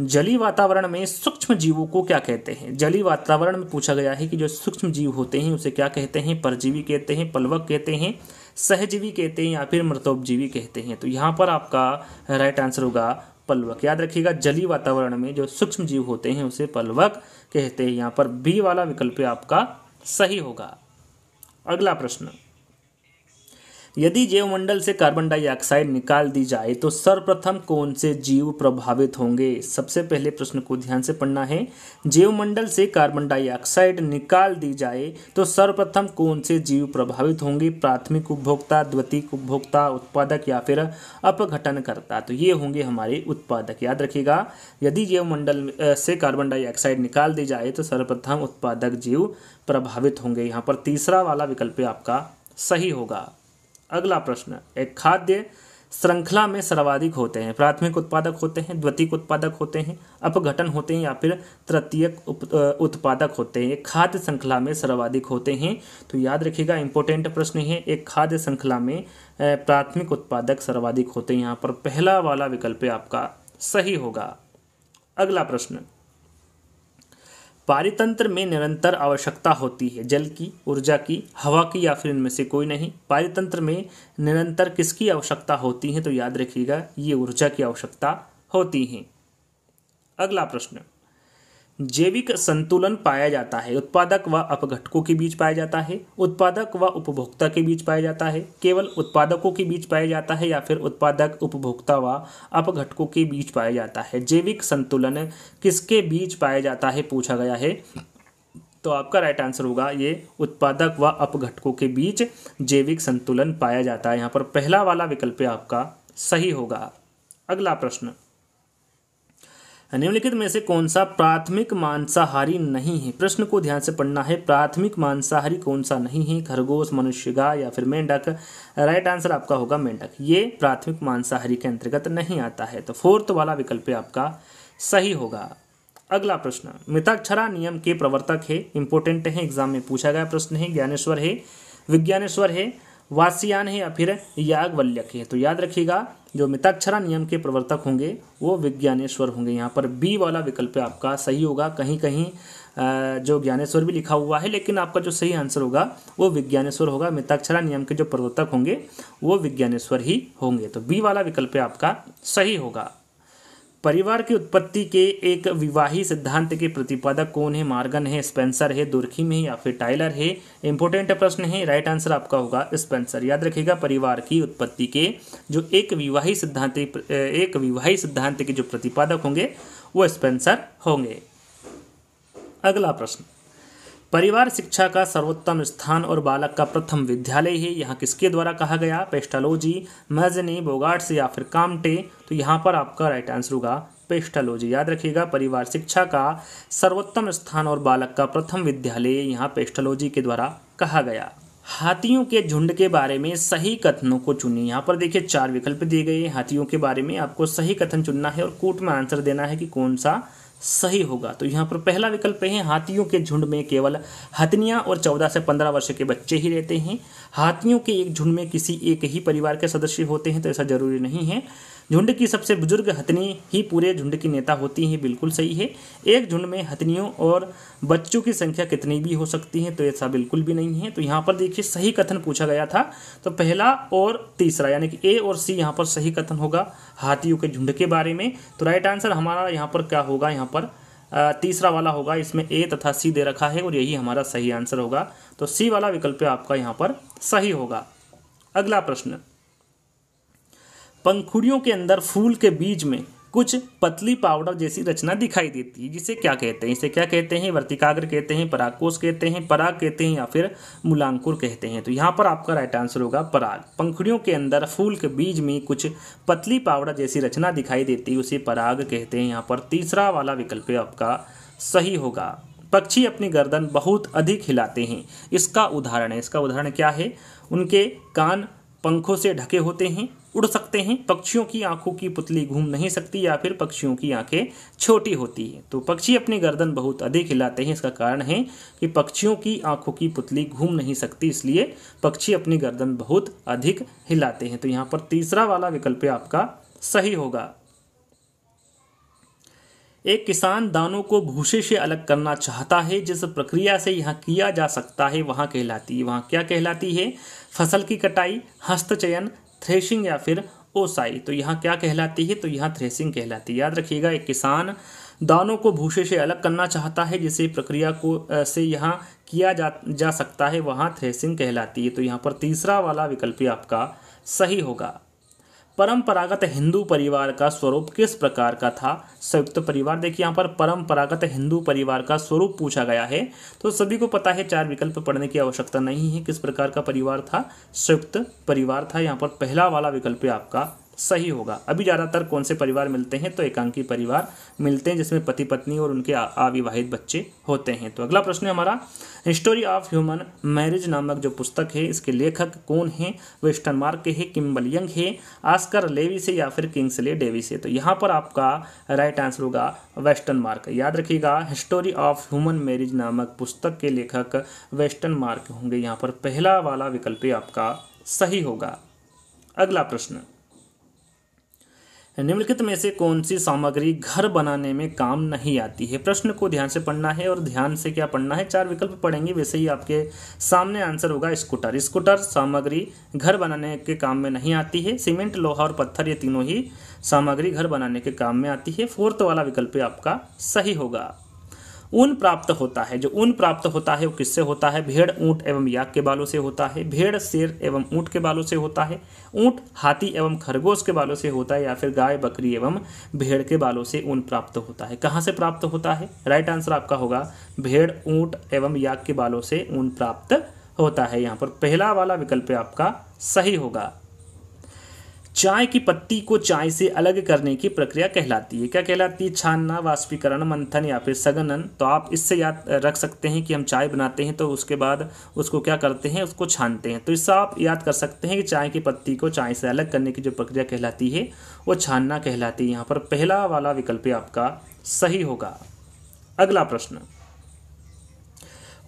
जली वातावरण में सूक्ष्म जीवों को क्या कहते हैं जली वातावरण में पूछा गया है कि जो सूक्ष्म जीव होते हैं उसे क्या कहते हैं परजीवी कहते हैं पलवक कहते हैं सहजीवी कहते हैं या फिर मृतोपजीवी कहते हैं तो यहाँ पर आपका राइट आंसर होगा पलवक याद रखिएगा जली वातावरण में जो सूक्ष्म जीव होते हैं उसे पलवक कहते हैं यहाँ पर बी वाला विकल्प आपका सही होगा अगला प्रश्न यदि जीवमंडल से कार्बन डाइऑक्साइड निकाल दी जाए तो सर्वप्रथम कौन से जीव प्रभावित होंगे सबसे पहले प्रश्न को ध्यान से पढ़ना है जीवमंडल से कार्बन डाइऑक्साइड निकाल दी जाए तो सर्वप्रथम कौन से जीव प्रभावित होंगे प्राथमिक उपभोक्ता द्वितीय उपभोक्ता उत्पादक या फिर अपघटन करता तो ये होंगे हमारे उत्पादक याद रखिएगा यदि जीवमंडल से कार्बन डाइऑक्साइड निकाल दी जाए तो सर्वप्रथम उत्पादक जीव प्रभावित होंगे यहाँ पर तीसरा वाला विकल्प आपका सही होगा अगला प्रश्न एक खाद्य श्रृंखला में सर्वाधिक होते हैं प्राथमिक उत्पादक होते हैं द्वितीयक उत्पादक होते हैं अपघटन होते हैं या फिर तृतीयक उत्पादक होते हैं खाद्य श्रृंखला में सर्वाधिक होते हैं तो याद रखिएगा इंपॉर्टेंट प्रश्न है एक खाद्य श्रृंखला में प्राथमिक उत्पादक सर्वाधिक होते हैं यहाँ पर पहला वाला विकल्प आपका सही होगा अगला प्रश्न पारितंत्र में निरंतर आवश्यकता होती है जल की ऊर्जा की हवा की या फिर इनमें से कोई नहीं पारितंत्र में निरंतर किसकी आवश्यकता होती है तो याद रखिएगा ये ऊर्जा की आवश्यकता होती है अगला प्रश्न जैविक संतुलन पाया जाता है उत्पादक व अपघटकों के बीच पाया जाता है उत्पादक व उपभोक्ता के बीच पाया जाता है केवल उत्पादकों के बीच पाया जाता है या फिर उत्पादक उपभोक्ता व अपघटकों के बीच पाया जाता है जैविक संतुलन किसके बीच पाया जाता है पूछा गया है तो आपका राइट आंसर होगा ये उत्पादक व अपघटकों के बीच जैविक संतुलन पाया जाता है यहाँ पर पहला वाला विकल्प आपका सही होगा अगला प्रश्न निम्नलिखित में से कौन सा प्राथमिक मांसाहारी नहीं है प्रश्न को ध्यान से पढ़ना है प्राथमिक मांसाहारी कौन सा नहीं है खरगोश मनुष्यगा या फिर मेंढक राइट आंसर आपका होगा मेंढक ये प्राथमिक मांसाहारी के अंतर्गत नहीं आता है तो फोर्थ वाला विकल्प आपका सही होगा अगला प्रश्न मिताक्षरा नियम के प्रवर्तक है इंपॉर्टेंट है एग्जाम में पूछा गया प्रश्न है ज्ञानेश्वर है विज्ञानेश्वर है वास्यान है या फिर याग्वल्यक है तो याद रखिएगा जो मिताक्षरा नियम के प्रवर्तक होंगे वो विज्ञानेश्वर होंगे यहाँ पर बी वाला विकल्प आपका सही होगा कहीं कहीं जो ज्ञानेश्वर भी लिखा हुआ है लेकिन आपका जो सही आंसर होगा वो विज्ञानेश्वर होगा मिताक्षरा नियम के जो प्रवर्तक होंगे वो विज्ञानेश्वर ही होंगे तो बी वाला विकल्प आपका सही होगा परिवार की उत्पत्ति के एक विवाही सिद्धांत के प्रतिपादक कौन है मार्गन है स्पेंसर है दुर्खी है या फिर टाइलर है इंपॉर्टेंट प्रश्न है राइट आंसर आपका होगा स्पेंसर याद रखिएगा परिवार की उत्पत्ति के जो एक विवाही सिद्धांत एक विवाही सिद्धांत के जो प्रतिपादक होंगे वो स्पेंसर होंगे अगला प्रश्न परिवार शिक्षा का सर्वोत्तम स्थान और बालक का प्रथम विद्यालय है यहाँ किसके द्वारा कहा गया पेस्टालोजी मजनी बोगाट्स या फिर कामटे तो यहाँ पर आपका राइट आंसर होगा पेस्टालोजी याद रखिएगा परिवार शिक्षा का सर्वोत्तम स्थान और बालक का प्रथम विद्यालय यहाँ पेस्टालोजी के द्वारा कहा गया हाथियों के झुंड के बारे में सही कथनों को चुनिए यहाँ पर देखिए चार विकल्प दिए गए हैं हाथियों के बारे में आपको सही कथन चुनना है और कोर्ट में आंसर देना है कि कौन सा सही होगा तो यहाँ पर पहला विकल्प है हाथियों के झुंड में केवल हथनियाँ और चौदह से पंद्रह वर्ष के बच्चे ही रहते हैं हाथियों के एक झुंड में किसी एक ही परिवार के सदस्य होते हैं तो ऐसा जरूरी नहीं है झुंड की सबसे बुजुर्ग हथनी ही पूरे झुंड की नेता होती हैं बिल्कुल सही है एक झुंड में हथनियों और बच्चों की संख्या कितनी भी हो सकती है तो ऐसा बिल्कुल भी नहीं है तो यहाँ पर देखिए सही कथन पूछा गया था तो पहला और तीसरा यानी कि ए और सी यहाँ पर सही कथन होगा हाथियों के झुंड के बारे में तो राइट आंसर हमारा यहाँ पर क्या होगा यहाँ पर तीसरा वाला होगा इसमें ए तथा सी दे रखा है और यही हमारा सही आंसर होगा तो सी वाला विकल्प आपका यहाँ पर सही होगा अगला प्रश्न पंखुड़ियों के अंदर फूल के बीज में कुछ पतली पाउडर जैसी रचना दिखाई देती है जिसे क्या कहते हैं इसे क्या कहते हैं वर्तिकाग्र कहते हैं परागकोष कहते हैं पराग कहते हैं या फिर मूलांकुर कहते हैं तो यहाँ पर आपका राइट आंसर होगा पराग पंखुड़ियों के अंदर फूल के बीज में कुछ पतली पाउडर जैसी रचना दिखाई देती है उसे पराग कहते हैं यहाँ पर तीसरा वाला विकल्प आपका सही होगा पक्षी अपनी गर्दन बहुत अधिक हिलाते हैं इसका उदाहरण है इसका उदाहरण क्या है उनके कान पंखों से ढके होते हैं उड़ सकते हैं पक्षियों की आंखों की पुतली घूम नहीं सकती या फिर पक्षियों की आंखें छोटी होती है तो पक्षी अपनी गर्दन बहुत अधिक हिलाते हैं इसका कारण है कि पक्षियों की आंखों की पुतली घूम नहीं सकती इसलिए पक्षी अपनी गर्दन बहुत अधिक हिलाते हैं तो यहाँ पर तीसरा वाला विकल्प आपका सही होगा एक किसान दानों को भूसे से अलग करना चाहता है जिस प्रक्रिया से यहाँ किया जा सकता है वहाँ कहलाती है वहाँ क्या कहलाती है फसल की कटाई हस्तचयन थ्रेशिंग या फिर ओसाई तो यहाँ क्या कहलाती है तो यहाँ थ्रेसिंग कहलाती है याद रखिएगा एक किसान दानों को भूसे से अलग करना चाहता है जिसे प्रक्रिया को से यहाँ किया जा जा सकता है वहाँ थ्रेसिंग कहलाती है तो यहाँ पर तीसरा वाला विकल्प ही आपका सही होगा परंपरागत हिंदू परिवार का स्वरूप किस प्रकार का था संयुक्त परिवार देखिए यहाँ पर परंपरागत हिंदू परिवार का स्वरूप पूछा गया है तो सभी को पता है चार विकल्प पढ़ने की आवश्यकता नहीं है किस प्रकार का परिवार था संयुक्त परिवार था यहाँ पर पहला वाला विकल्प आपका सही होगा अभी ज़्यादातर कौन से परिवार मिलते हैं तो एकांकी परिवार मिलते हैं जिसमें पति पत्नी और उनके अविवाहित बच्चे होते हैं तो अगला प्रश्न है हमारा हिस्टोरी ऑफ ह्यूमन मैरिज नामक जो पुस्तक है इसके लेखक कौन हैं वेस्टर्न मार्क के हैं किम्बल यंग है आस्कर लेवी से या फिर किंग्सले डेवी से तो यहाँ पर आपका राइट आंसर होगा वेस्टर्न मार्क याद रखिएगा हिस्टोरी ऑफ ह्यूमन मैरिज नामक पुस्तक के लेखक वेस्टर्न मार्क होंगे यहाँ पर पहला वाला विकल्प आपका सही होगा अगला प्रश्न निम्नलिखित में से कौन सी सामग्री घर बनाने में काम नहीं आती है प्रश्न को ध्यान से पढ़ना है और ध्यान से क्या पढ़ना है चार विकल्प पढ़ेंगे वैसे ही आपके सामने आंसर होगा स्कूटर स्कूटर सामग्री घर बनाने के काम में नहीं आती है सीमेंट लोहा और पत्थर ये तीनों ही सामग्री घर बनाने के काम में आती है फोर्थ वाला विकल्प आपका सही होगा ऊन प्राप्त होता है जो ऊन प्राप्त होता है वो किससे होता है भेड़ ऊंट एवं याक के बालों से होता है भेड़ शेर एवं ऊंट के बालों से होता है ऊंट हाथी एवं खरगोश के बालों से होता है या फिर गाय बकरी एवं भेड़ के बालों से ऊन प्राप्त होता है कहाँ से प्राप्त होता है राइट आंसर आपका होगा भेड़ ऊंट एवं याक के बालों से ऊन प्राप्त होता है यहाँ पर पहला वाला विकल्प आपका सही होगा चाय की पत्ती को चाय से अलग करने की प्रक्रिया कहलाती है क्या कहलाती है छानना वाष्पीकरण मंथन या फिर सघनन तो आप इससे याद रख सकते हैं कि हम चाय बनाते हैं तो उसके बाद उसको क्या करते हैं उसको छानते हैं तो इससे आप याद कर सकते हैं कि चाय की पत्ती को चाय से अलग करने की जो प्रक्रिया कहलाती है वो छानना कहलाती है यहाँ पर पहला वाला विकल्प आपका सही होगा अगला प्रश्न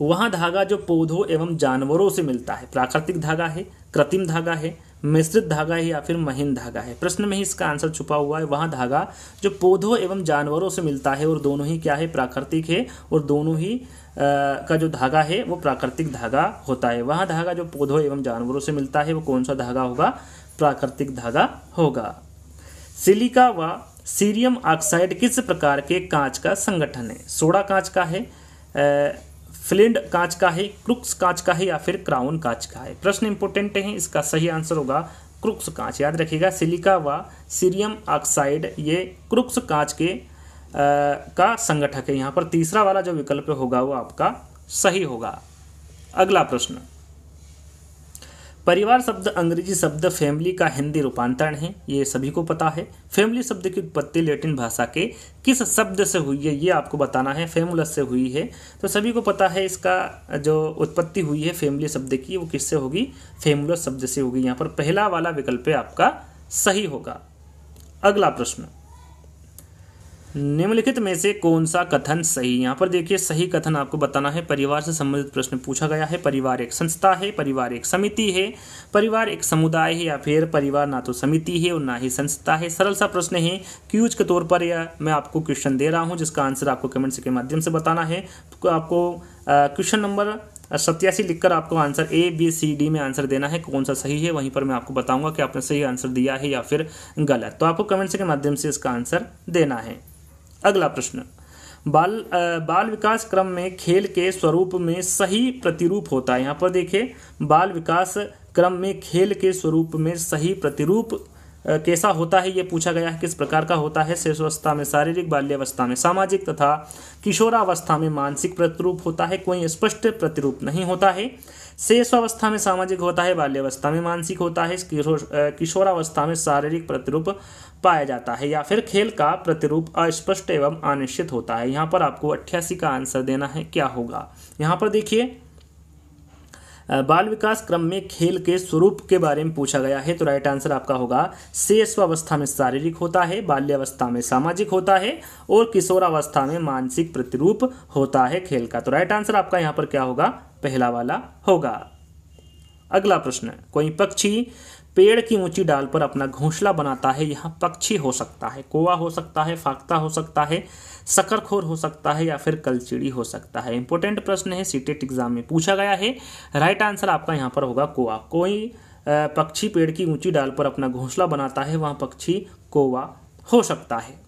वहाँ धागा जो पौधों एवं जानवरों से मिलता है प्राकृतिक धागा है कृत्रिम धागा है मिश्रित धागा है या फिर महीन धागा है प्रश्न में ही इसका आंसर छुपा हुआ है वह धागा जो पौधों एवं जानवरों से मिलता है और दोनों ही क्या है प्राकृतिक है और दोनों ही आ, का जो धागा है वो प्राकृतिक धागा होता है वह धागा जो पौधों एवं जानवरों से मिलता है वो कौन सा धागा होगा प्राकृतिक धागा होगा सिलिका व सीरियम ऑक्साइड किस प्रकार के कांच का संगठन है सोडा कांच का है सिलेंड कांच का है क्रुक्स कांच का है या फिर क्राउन कांच का है प्रश्न इंपॉर्टेंट है इसका सही आंसर होगा क्रुक्स कांच याद रखिएगा सिलिका व सीरियम ऑक्साइड ये क्रुक्स कांच के आ, का संगठक है यहाँ पर तीसरा वाला जो विकल्प होगा वो आपका सही होगा अगला प्रश्न परिवार शब्द अंग्रेजी शब्द फैमिली का हिंदी रूपांतरण है ये सभी को पता है फैमिली शब्द की उत्पत्ति लैटिन भाषा के किस शब्द से हुई है ये आपको बताना है फेमुलस से हुई है तो सभी को पता है इसका जो उत्पत्ति हुई है फैमिली शब्द की वो किससे होगी फेमुलस शब्द से होगी यहाँ पर पहला वाला विकल्प आपका सही होगा अगला प्रश्न निम्नलिखित में से कौन सा कथन सही यहाँ पर देखिए सही कथन आपको बताना है परिवार से संबंधित प्रश्न पूछा गया है परिवार एक संस्था है परिवार एक समिति है परिवार एक समुदाय है या फिर परिवार ना तो समिति है और ना ही संस्था है सरल सा प्रश्न है क्यूज के तौर पर या मैं आपको क्वेश्चन दे रहा हूँ जिसका आंसर आपको कमेंट्स के माध्यम से बताना है तो आपको क्वेश्चन नंबर सत्यासी लिखकर आपको answer A B C D में आंसर देना है कौन सा सही है वहीं पर मैं आपको बताऊंगा कि आपने सही आंसर दिया है या फिर गलत तो आपको कमेंट्स के माध्यम से इसका आंसर देना है अगला प्रश्न बाल आ, बाल विकास क्रम में खेल के स्वरूप में सही प्रतिरूप होता है यहाँ पर देखिए बाल विकास क्रम में खेल के स्वरूप में सही प्रतिरूप कैसा होता है ये पूछा गया है किस प्रकार का होता है शेषवस्था में शारीरिक बाल्यावस्था में सामाजिक तथा किशोरावस्था में मानसिक प्रतिरूप होता है कोई स्पष्ट प्रतिरूप नहीं होता है शेषावस्था में सामाजिक होता है बाल्यावस्था में मानसिक होता है किशोरावस्था में शारीरिक प्रतिरूप पाया जाता है या फिर खेल का प्रतिरूप अस्पष्ट एवं अनिश्चित होता है यहां पर आपको अट्ठासी का आंसर देना है क्या होगा यहां पर देखिए बाल विकास क्रम में खेल के स्वरूप के बारे में पूछा गया है तो राइट आंसर आपका होगा अवस्था में शारीरिक होता है बाल्यावस्था में सामाजिक होता है और किशोरावस्था में मानसिक प्रतिरूप होता है खेल का तो राइट आंसर आपका यहां पर क्या होगा पहला वाला होगा अगला प्रश्न कोई पक्षी पेड़ की ऊंची डाल पर अपना घोंसला बनाता है यहाँ पक्षी हो सकता है कोवा हो सकता है फाकता हो सकता है सकरखोर हो सकता है या फिर कलचिड़ी हो सकता है इंपॉर्टेंट प्रश्न है सीटेट एग्जाम में पूछा गया है राइट आंसर आपका यहाँ पर होगा कोवा कोई पक्षी पेड़ की ऊंची डाल पर अपना घोंसला बनाता है वहाँ पक्षी कोवा हो सकता है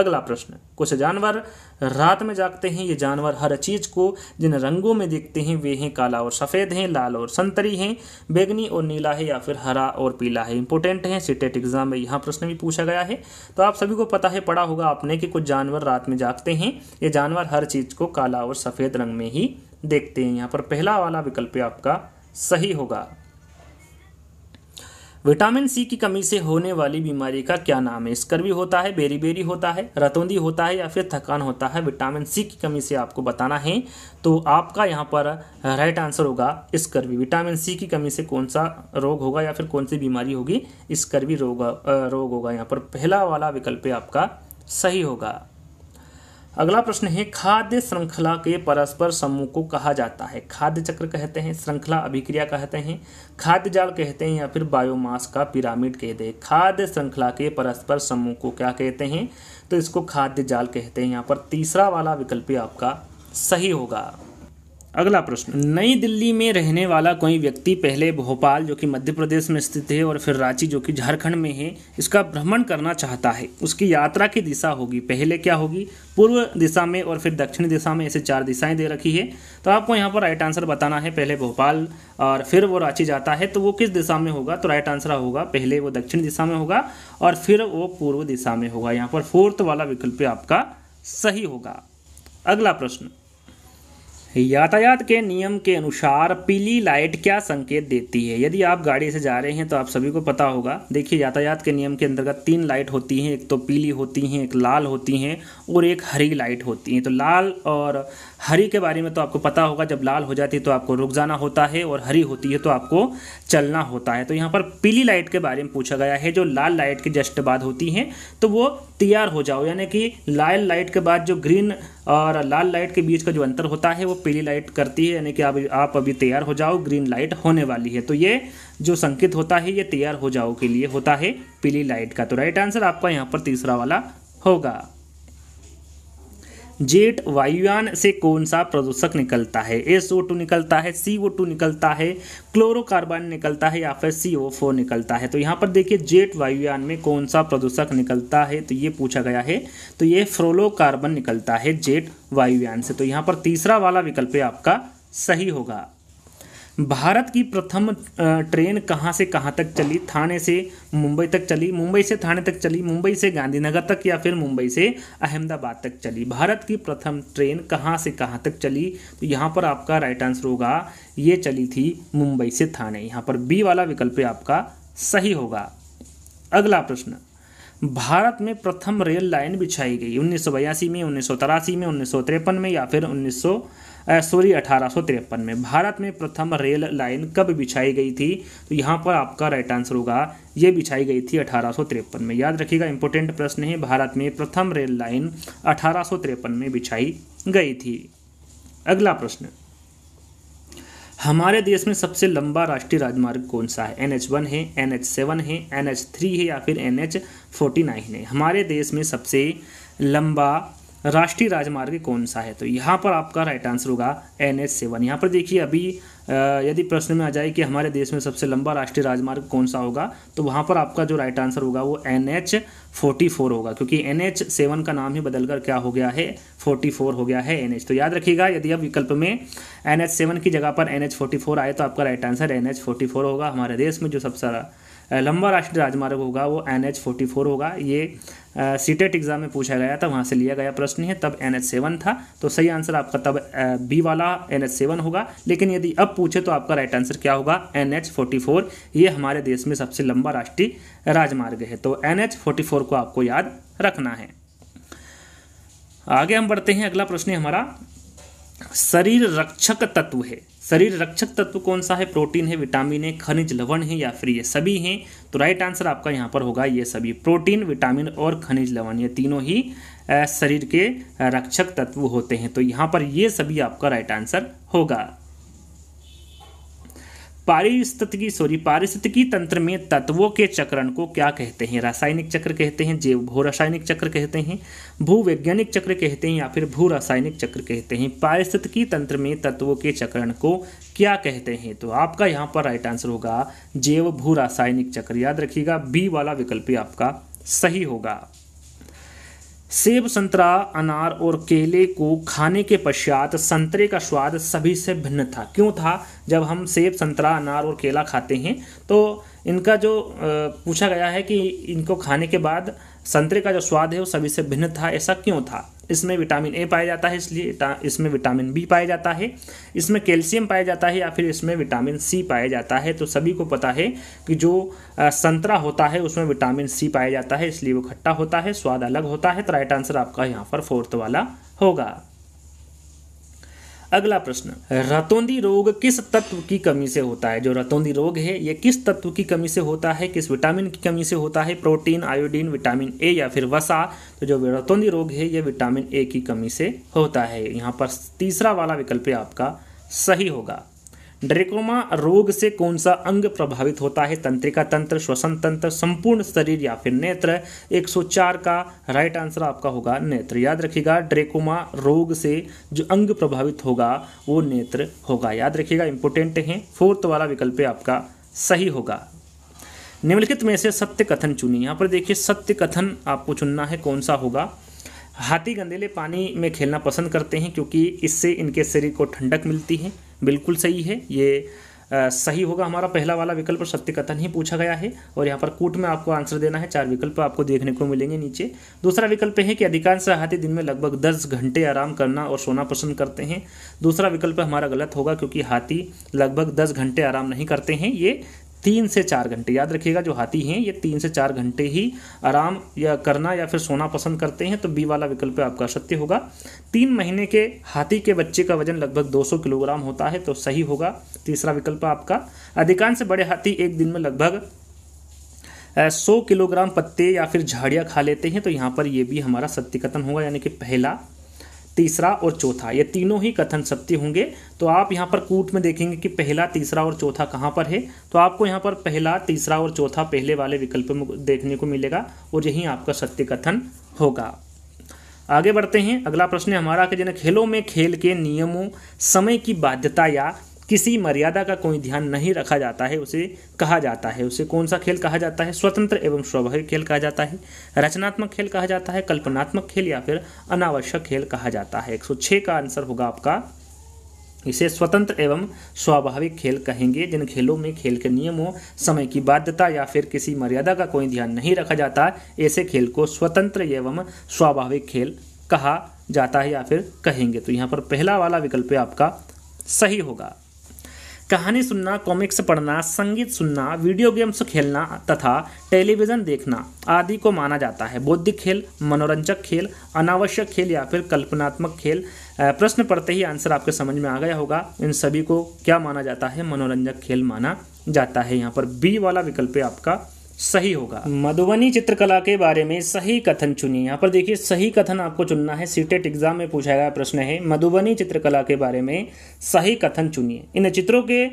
अगला प्रश्न कुछ जानवर रात में जागते हैं ये जानवर हर चीज को जिन रंगों में देखते हैं वे हैं काला और सफ़ेद हैं लाल और संतरी हैं बैगनी और नीला है या फिर हरा और पीला है इंपोर्टेंट है सिटेट एग्जाम में यहाँ प्रश्न भी पूछा गया है तो आप सभी को पता है पढ़ा होगा आपने कि कुछ जानवर रात में जागते हैं ये जानवर हर चीज़ को काला और सफ़ेद रंग में ही देखते हैं यहाँ पर पहला वाला विकल्प आपका सही होगा विटामिन सी की कमी से होने वाली बीमारी का क्या नाम है स्कर भी होता है बेरी बेरी होता है रतौंदी होता है या फिर थकान होता है विटामिन सी की कमी से आपको बताना है तो आपका यहाँ पर राइट आंसर होगा स्कर्वी विटामिन सी की कमी से कौन सा रोग होगा या फिर कौन सी बीमारी होगी स्कर्वी रोग रोग होगा यहाँ पर पहला वाला विकल्प आपका सही होगा अगला प्रश्न है खाद्य श्रृंखला के परस्पर समूह को कहा जाता है खाद्य चक्र कहते हैं श्रृंखला अभिक्रिया कहते हैं खाद्य जाल कहते हैं या फिर बायोमास का पिरामिड कहते हैं खाद्य श्रृंखला के परस्पर समूह को क्या कहते हैं तो इसको खाद्य जाल कहते हैं यहाँ पर तीसरा वाला विकल्प आपका सही होगा अगला प्रश्न नई दिल्ली में रहने वाला कोई व्यक्ति पहले भोपाल जो कि मध्य प्रदेश में स्थित है और फिर रांची जो कि झारखंड में है इसका भ्रमण करना चाहता है उसकी यात्रा की दिशा होगी पहले क्या होगी पूर्व दिशा में और फिर दक्षिण दिशा में ऐसे चार दिशाएं दे रखी है तो आपको यहाँ पर राइट आंसर बताना है पहले भोपाल और फिर वो रांची जाता है तो वो किस दिशा में होगा तो राइट आंसर होगा पहले वो दक्षिण दिशा में होगा और फिर वो पूर्व दिशा में होगा यहाँ पर फोर्थ वाला विकल्प आपका सही होगा अगला प्रश्न यातायात के नियम के अनुसार पीली लाइट क्या संकेत देती है यदि आप गाड़ी से जा रहे हैं तो आप सभी को पता होगा देखिए यातायात के नियम के अंतर्गत तीन लाइट होती हैं एक तो पीली होती हैं एक लाल होती हैं और एक हरी लाइट होती हैं तो लाल और हरी के बारे में तो आपको पता होगा जब लाल हो जाती है तो आपको रुक जाना होता है और हरी होती है तो आपको चलना होता है तो यहाँ पर पीली लाइट के बारे में पूछा गया है जो लाल लाइट के जस्ट बाद होती है तो वो तैयार हो जाओ यानी कि लाल लाइट के बाद जो ग्रीन और लाल लाइट के बीच का जो अंतर होता है वो पीली लाइट करती है यानी कि आप आप अभी तैयार हो जाओ ग्रीन लाइट होने वाली है तो ये जो संकेत होता है ये तैयार हो जाओ के लिए होता है पीली लाइट का तो राइट आंसर आपका यहाँ पर तीसरा वाला होगा जेट वायुयान से कौन सा प्रदूषक निकलता है एस ओ टू निकलता है सी ओ टू निकलता है क्लोरोकार्बन निकलता है या फिर सी ओ फोर निकलता है तो यहाँ पर देखिए जेट वायुयान में कौन सा प्रदूषक निकलता है तो ये पूछा गया है तो ये फ्रोलोकार्बन निकलता है जेट वायुयान से तो यहाँ पर तीसरा वाला विकल्प आपका सही होगा भारत की प्रथम ट्रेन कहाँ से कहाँ तक चली थाने से मुंबई तक चली मुंबई से थाने तक चली मुंबई से गांधीनगर तक या फिर मुंबई से अहमदाबाद तक चली भारत की प्रथम ट्रेन कहाँ से कहाँ तक चली तो यहाँ पर आपका राइट आंसर होगा ये चली थी मुंबई से थाने यहाँ पर बी वाला विकल्प आपका सही होगा अगला प्रश्न भारत में प्रथम रेल लाइन बिछाई गई उन्नीस में उन्नीस में उन्नीस में या फिर उन्नीस सॉरी अठारह में भारत में प्रथम रेल लाइन कब बिछाई गई थी तो यहाँ पर आपका राइट आंसर होगा ये बिछाई गई थी अठारह में याद रखिएगा इंपॉर्टेंट प्रश्न है भारत में प्रथम रेल लाइन अठारह में बिछाई गई थी अगला प्रश्न हमारे देश में सबसे लंबा राष्ट्रीय राजमार्ग कौन सा है एन वन है एन सेवन है एन एच थ्री है या फिर एन एच फोर्टी नाइन है हमारे देश में सबसे लंबा राष्ट्रीय राजमार्ग कौन सा है तो यहाँ पर आपका राइट आंसर होगा एन एच सेवन यहाँ पर देखिए अभी यदि प्रश्न में आ जाए कि हमारे देश में सबसे लंबा राष्ट्रीय राजमार्ग कौन सा होगा तो वहाँ पर आपका जो राइट आंसर होगा वो एन एच फोर्टी फोर होगा क्योंकि एन एच सेवन का नाम ही बदलकर क्या हो गया है फोर्टी फोर हो गया है एन एच तो याद रखिएगा यदि आप विकल्प में एन एच सेवन की जगह पर एन एच फोर्टी फोर आए तो आपका right answer N H forty four होगा हमारे देश में जो सबसे लंबा राष्ट्रीय राजमार्ग होगा वो एन एच फोर्टी फोर होगा ये सीटेट एग्ज़ाम e में पूछा गया था वहाँ से लिया गया प्रश्न है तब एन एच सेवन था तो सही आंसर आपका तब बी वाला एन एच सेवन होगा लेकिन यदि अब पूछे तो आपका राइट आंसर क्या होगा एन एच फोर्टी फोर ये हमारे देश में सबसे लंबा राष्ट्रीय राजमार्ग है तो एन एच फोर्टी फोर को आपको याद रखना है आगे हम बढ़ते हैं अगला प्रश्न है हमारा शरीर रक्षक तत्व है शरीर रक्षक तत्व कौन सा है प्रोटीन है विटामिन है खनिज लवण है या फिर ये सभी हैं तो राइट आंसर आपका यहाँ पर होगा ये सभी प्रोटीन विटामिन और खनिज लवण ये तीनों ही शरीर के रक्षक तत्व होते हैं तो यहाँ पर ये सभी आपका राइट आंसर होगा पारिस्थितिकी सॉरी पारिस्थितिकी तंत्र में तत्वों के चक्रण को क्या कहते हैं रासायनिक चक्र कहते हैं जैव भू रासायनिक चक्र कहते हैं भूवैज्ञानिक चक्र कहते हैं या फिर भू रासायनिक चक्र कहते हैं पारिस्थितिकी तंत्र में तत्वों के चक्रण को क्या कहते हैं तो आपका यहाँ पर राइट आंसर होगा जैव भू रासायनिक चक्र याद रखिएगा बी वाला विकल्प आपका सही होगा सेब संतरा अनार और केले को खाने के पश्चात संतरे का स्वाद सभी से भिन्न था क्यों था जब हम सेब संतरा अनार और केला खाते हैं तो इनका जो पूछा गया है कि इनको खाने के बाद संतरे का जो स्वाद है वो सभी से भिन्न था ऐसा क्यों था इसमें विटामिन ए पाया जाता है इसलिए इसमें विटामिन बी पाया जाता है इसमें कैल्शियम पाया जाता है या फिर इसमें विटामिन सी पाया जाता है तो सभी को पता है कि जो संतरा होता है उसमें विटामिन सी पाया जाता है इसलिए वो खट्टा होता है स्वाद अलग होता है तो राइट आंसर आपका यहाँ पर फोर्थ वाला होगा अगला प्रश्न रतौंदी रोग किस तत्व की कमी से होता है जो रतौंदी रोग है ये किस तत्व की कमी से होता है किस विटामिन की कमी से होता है प्रोटीन आयोडीन विटामिन ए या फिर वसा तो जो रतौंदी रोग है ये विटामिन ए की कमी से होता है यहाँ पर तीसरा वाला विकल्प आपका सही होगा ड्रेकोमा रोग से कौन सा अंग प्रभावित होता है तंत्रिका तंत्र श्वसन तंत्र संपूर्ण शरीर या फिर नेत्र 104 का राइट आंसर आपका होगा नेत्र याद रखिएगा ड्रेकोमा रोग से जो अंग प्रभावित होगा वो नेत्र होगा याद रखिएगा इंपोर्टेंट है फोर्थ वाला विकल्प आपका सही होगा निम्नलिखित में से सत्य कथन चुनी यहाँ पर देखिए सत्य कथन आपको चुनना है कौन सा होगा हाथी गंदेले पानी में खेलना पसंद करते हैं क्योंकि इससे इनके शरीर को ठंडक मिलती है बिल्कुल सही है ये आ, सही होगा हमारा पहला वाला विकल्प सत्य कथन ही पूछा गया है और यहाँ पर कूट में आपको आंसर देना है चार विकल्प आपको देखने को मिलेंगे नीचे दूसरा विकल्प है कि अधिकांश हाथी दिन में लगभग दस घंटे आराम करना और सोना पसंद करते हैं दूसरा विकल्प हमारा गलत होगा क्योंकि हाथी लगभग दस घंटे आराम नहीं करते हैं ये तीन से चार घंटे याद रखिएगा जो हाथी हैं ये तीन से चार घंटे ही आराम या करना या फिर सोना पसंद करते हैं तो बी वाला विकल्प आपका सत्य होगा तीन महीने के हाथी के बच्चे का वजन लगभग 200 किलोग्राम होता है तो सही होगा तीसरा विकल्प आपका अधिकांश बड़े हाथी एक दिन में लगभग सौ किलोग्राम पत्ते या फिर झाड़ियाँ खा लेते हैं तो यहाँ पर ये भी हमारा सत्य कथन होगा यानी कि पहला तीसरा और चौथा ये तीनों ही कथन सत्य होंगे तो आप यहाँ पर कूट में देखेंगे कि पहला तीसरा और चौथा कहाँ पर है तो आपको यहाँ पर पहला तीसरा और चौथा पहले वाले विकल्प में देखने को मिलेगा और यही आपका सत्य कथन होगा आगे बढ़ते हैं अगला प्रश्न है हमारा कि जिन्हें खेलों में खेल के नियमों समय की बाध्यता या किसी मर्यादा का कोई ध्यान नहीं रखा जाता है उसे कहा जाता है उसे कौन सा खेल कहा जाता है स्वतंत्र एवं स्वाभाविक खेल कहा जाता है रचनात्मक खेल कहा जाता है कल्पनात्मक खेल या फिर अनावश्यक खेल कहा जाता है 106 का आंसर होगा आपका इसे स्वतंत्र एवं स्वाभाविक खेल कहेंगे जिन खेलों में खेल के नियमों समय की बाध्यता या फिर किसी मर्यादा का कोई ध्यान नहीं रखा जाता ऐसे खेल को स्वतंत्र एवं स्वाभाविक खेल कहा जाता है या फिर कहेंगे तो यहाँ पर पहला वाला विकल्प आपका सही होगा कहानी सुनना कॉमिक्स पढ़ना संगीत सुनना वीडियो गेम्स खेलना तथा टेलीविज़न देखना आदि को माना जाता है बौद्धिक खेल मनोरंजक खेल अनावश्यक खेल या फिर कल्पनात्मक खेल प्रश्न पढ़ते ही आंसर आपके समझ में आ गया होगा इन सभी को क्या माना जाता है मनोरंजक खेल माना जाता है यहाँ पर बी वाला विकल्प आपका सही होगा मधुबनी चित्रकला के बारे में सही कथन चुनिए यहाँ पर देखिए सही कथन आपको चुनना है सीटेट एग्जाम में पूछा गया प्रश्न है मधुबनी चित्रकला के बारे में सही कथन चुनिए इन चित्रों के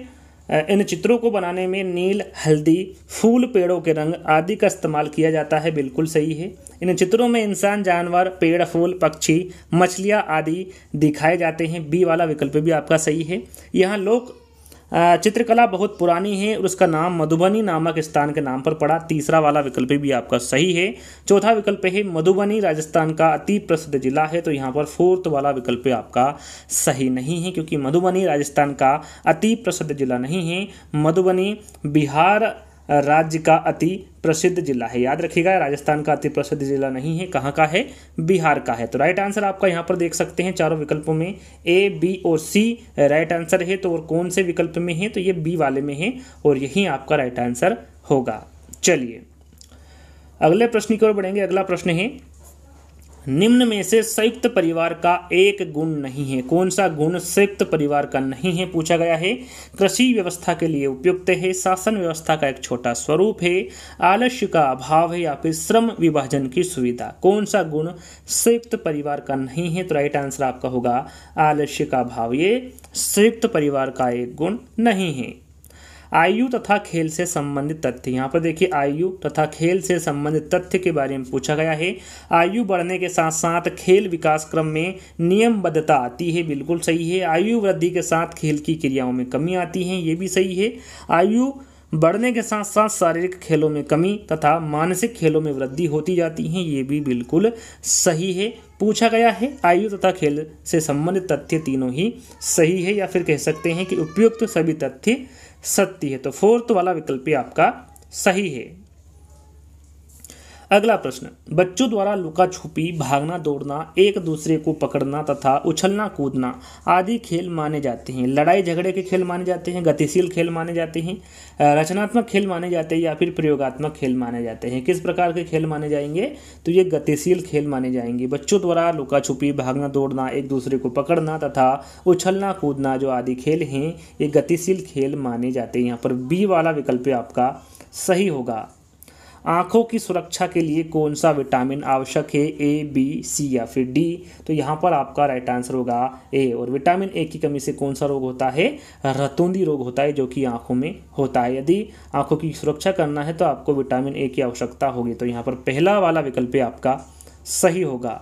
इन चित्रों को बनाने में नील हल्दी फूल पेड़ों के रंग आदि का इस्तेमाल किया जाता है बिल्कुल सही है इन चित्रों में इंसान जानवर पेड़ फूल पक्षी मछलियाँ आदि दिखाए जाते हैं बी वाला विकल्प भी आपका सही है यहाँ लोक चित्रकला बहुत पुरानी है और उसका नाम मधुबनी नामक स्थान के नाम पर पड़ा तीसरा वाला विकल्प भी आपका सही है चौथा विकल्प है मधुबनी राजस्थान का अति प्रसिद्ध जिला है तो यहाँ पर फोर्थ वाला विकल्प आपका सही नहीं है क्योंकि मधुबनी राजस्थान का अति प्रसिद्ध जिला नहीं है मधुबनी बिहार राज्य का अति प्रसिद्ध जिला है याद रखिएगा राजस्थान का अति प्रसिद्ध जिला नहीं है कहाँ का है बिहार का है तो राइट आंसर आपका यहाँ पर देख सकते हैं चारों विकल्पों में ए बी और सी राइट आंसर है तो और कौन से विकल्प में है तो ये बी वाले में है और यही आपका राइट आंसर होगा चलिए अगले प्रश्न की ओर बढ़ेंगे अगला प्रश्न है निम्न में से संयुक्त परिवार का एक गुण नहीं है कौन सा गुण संयुक्त परिवार का नहीं है पूछा गया है कृषि व्यवस्था के लिए उपयुक्त है शासन व्यवस्था का एक छोटा स्वरूप है आलस्य का अभाव है या फिर श्रम विभाजन की सुविधा कौन सा गुण संयुक्त परिवार का नहीं है तो राइट आंसर आपका होगा आलस्य का अभाव ये संयुक्त परिवार का एक गुण नहीं है आयु तथा खेल से संबंधित तथ्य यहाँ पर देखिए आयु तथा खेल से संबंधित तथ्य के बारे में पूछा गया है आयु बढ़ने के साथ साथ खेल विकास क्रम में नियमबद्धता आती है बिल्कुल सही है आयु वृद्धि के साथ खेल की क्रियाओं में कमी आती है ये भी सही है आयु बढ़ने के साथ साथ शारीरिक खेलों में कमी तथा मानसिक खेलों में वृद्धि होती जाती है ये भी बिल्कुल सही है पूछा गया है आयु तथा खेल से संबंधित तथ्य तीनों ही सही है या फिर कह सकते हैं कि उपयुक्त सभी तथ्य सत्य है तो फोर्थ वाला विकल्प भी आपका सही है अगला प्रश्न बच्चों द्वारा लुका छुपी भागना दौड़ना एक दूसरे को पकड़ना तथा उछलना कूदना आदि खेल माने जाते हैं लड़ाई झगड़े के खेल माने जाते हैं गतिशील खेल माने जाते हैं रचनात्मक खेल माने जाते हैं या फिर प्रयोगात्मक खेल माने जाते हैं किस प्रकार के खेल माने जाएंगे तो ये गतिशील खेल माने जाएंगे बच्चों द्वारा लुका छुपी भागना दौड़ना एक दूसरे को पकड़ना तथा उछलना कूदना जो आदि खेल हैं ये गतिशील खेल माने जाते हैं यहाँ पर बी वाला विकल्प आपका सही होगा आँखों की सुरक्षा के लिए कौन सा विटामिन आवश्यक है ए बी सी या फिर डी तो यहाँ पर आपका राइट आंसर होगा ए और विटामिन ए की कमी से कौन सा रोग होता है रतौंदी रोग होता है जो कि आँखों में होता है यदि आँखों की सुरक्षा करना है तो आपको विटामिन ए की आवश्यकता होगी तो यहाँ पर पहला वाला विकल्प आपका सही होगा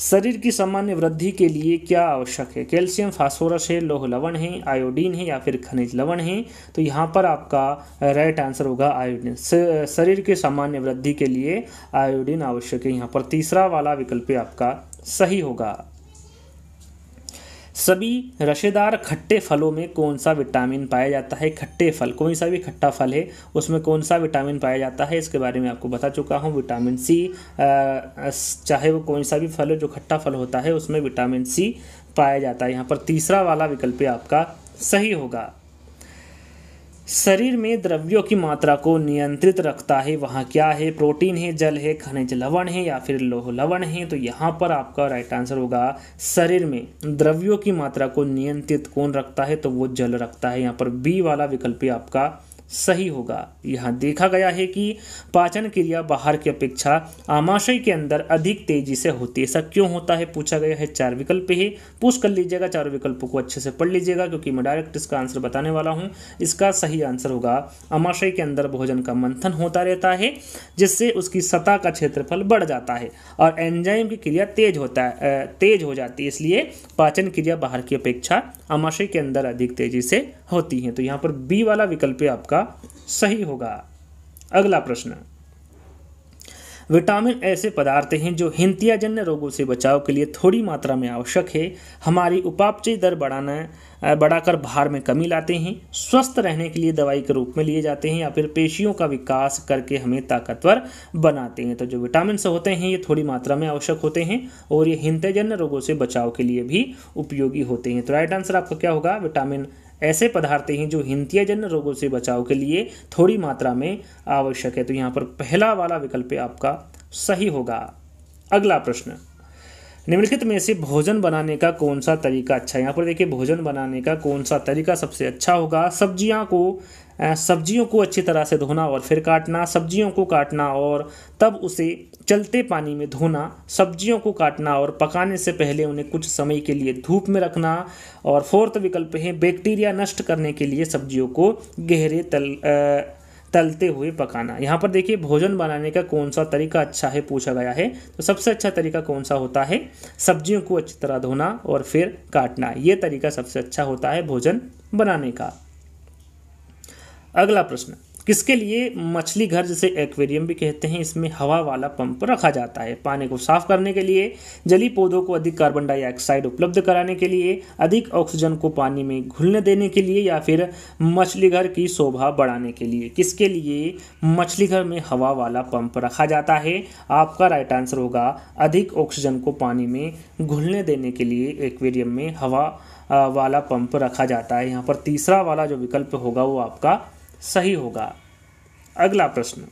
शरीर की सामान्य वृद्धि के लिए क्या आवश्यक है कैल्शियम फास्फोरस है लोह लवण है आयोडीन है या फिर खनिज लवण है तो यहाँ पर आपका राइट आंसर होगा आयोडीन शरीर की सामान्य वृद्धि के लिए आयोडीन आवश्यक है यहाँ पर तीसरा वाला विकल्प आपका सही होगा सभी रसेदार खट्टे फलों में कौन सा विटामिन पाया जाता है खट्टे फल कोई सा भी खट्टा फल है उसमें कौन सा विटामिन पाया जाता है इसके बारे में आपको बता चुका हूँ विटामिन सी चाहे वो कौन सा भी फल हो जो खट्टा फल होता है उसमें विटामिन सी पाया जाता है यहाँ पर तीसरा वाला विकल्प आपका सही होगा शरीर में द्रव्यों की मात्रा को नियंत्रित रखता है वहाँ क्या है प्रोटीन है जल है खनिज लवण है या फिर लोह लवण है तो यहाँ पर आपका राइट आंसर होगा शरीर में द्रव्यों की मात्रा को नियंत्रित कौन रखता है तो वो जल रखता है यहाँ पर बी वाला विकल्प ही आपका सही होगा यहाँ देखा गया है कि पाचन क्रिया बाहर की अपेक्षा आमाशय के अंदर अधिक तेजी से होती है ऐसा क्यों होता है पूछा गया है चार विकल्प ही पूछ कर लीजिएगा चारों विकल्पों को अच्छे से पढ़ लीजिएगा क्योंकि मैं डायरेक्ट इसका आंसर बताने वाला हूं इसका सही आंसर होगा आमाशय के अंदर भोजन का मंथन होता रहता है जिससे उसकी सतह का क्षेत्रफल बढ़ जाता है और एंजाइम की क्रिया तेज होता है तेज हो जाती है इसलिए पाचन क्रिया बाहर की अपेक्षा आमाशय के अंदर अधिक तेजी से होती है तो यहाँ पर बी वाला विकल्प आपका आपका सही होगा अगला प्रश्न विटामिन ऐसे पदार्थ हैं जो हिंतियाजन्य रोगों से बचाव के लिए थोड़ी मात्रा में आवश्यक है हमारी उपापचय दर बढ़ाना बढ़ाकर भार में कमी लाते हैं स्वस्थ रहने के लिए दवाई के रूप में लिए जाते हैं या फिर पेशियों का विकास करके हमें ताकतवर बनाते हैं तो जो विटामिन होते हैं ये थोड़ी मात्रा में आवश्यक होते हैं और ये हिंतियाजन्य रोगों से बचाव के लिए भी उपयोगी होते हैं तो राइट आंसर आपका क्या होगा विटामिन ऐसे पदार्थ हैं जो हिंतियाजन्य रोगों से बचाव के लिए थोड़ी मात्रा में आवश्यक है तो यहाँ पर पहला वाला विकल्प आपका सही होगा अगला प्रश्न निम्नलिखित में से भोजन बनाने का कौन सा तरीका अच्छा है यहाँ पर देखिए भोजन बनाने का कौन सा तरीका सबसे अच्छा होगा सब्जियाँ को सब्जियों को अच्छी तरह से धोना और फिर काटना सब्जियों को काटना और तब उसे चलते पानी में धोना सब्जियों को काटना और पकाने से पहले उन्हें कुछ समय के लिए धूप में रखना और फोर्थ विकल्प है बैक्टीरिया नष्ट करने के लिए सब्जियों को गहरे तल आ, तलते हुए पकाना यहाँ पर देखिए भोजन बनाने का कौन सा तरीका अच्छा है पूछा गया है तो सबसे अच्छा तरीका कौन सा होता है सब्जियों को अच्छी तरह धोना और फिर काटना ये तरीका सबसे अच्छा होता है भोजन बनाने का अगला प्रश्न किसके लिए मछली घर जिसे एक्वेरियम भी कहते हैं इसमें हवा वाला पंप रखा जाता है पानी को साफ करने के लिए जली पौधों को अधिक कार्बन डाइऑक्साइड उपलब्ध कराने के लिए अधिक ऑक्सीजन को पानी में घुलने देने के लिए या फिर मछली घर की शोभा बढ़ाने के लिए किसके लिए मछली घर में हवा वाला पंप रखा जाता है आपका राइट आंसर होगा अधिक ऑक्सीजन को पानी में घुलने देने के लिए एक्वेरियम में हवा वाला पंप रखा जाता है यहाँ पर तीसरा वाला जो विकल्प होगा वो आपका सही होगा अगला प्रश्न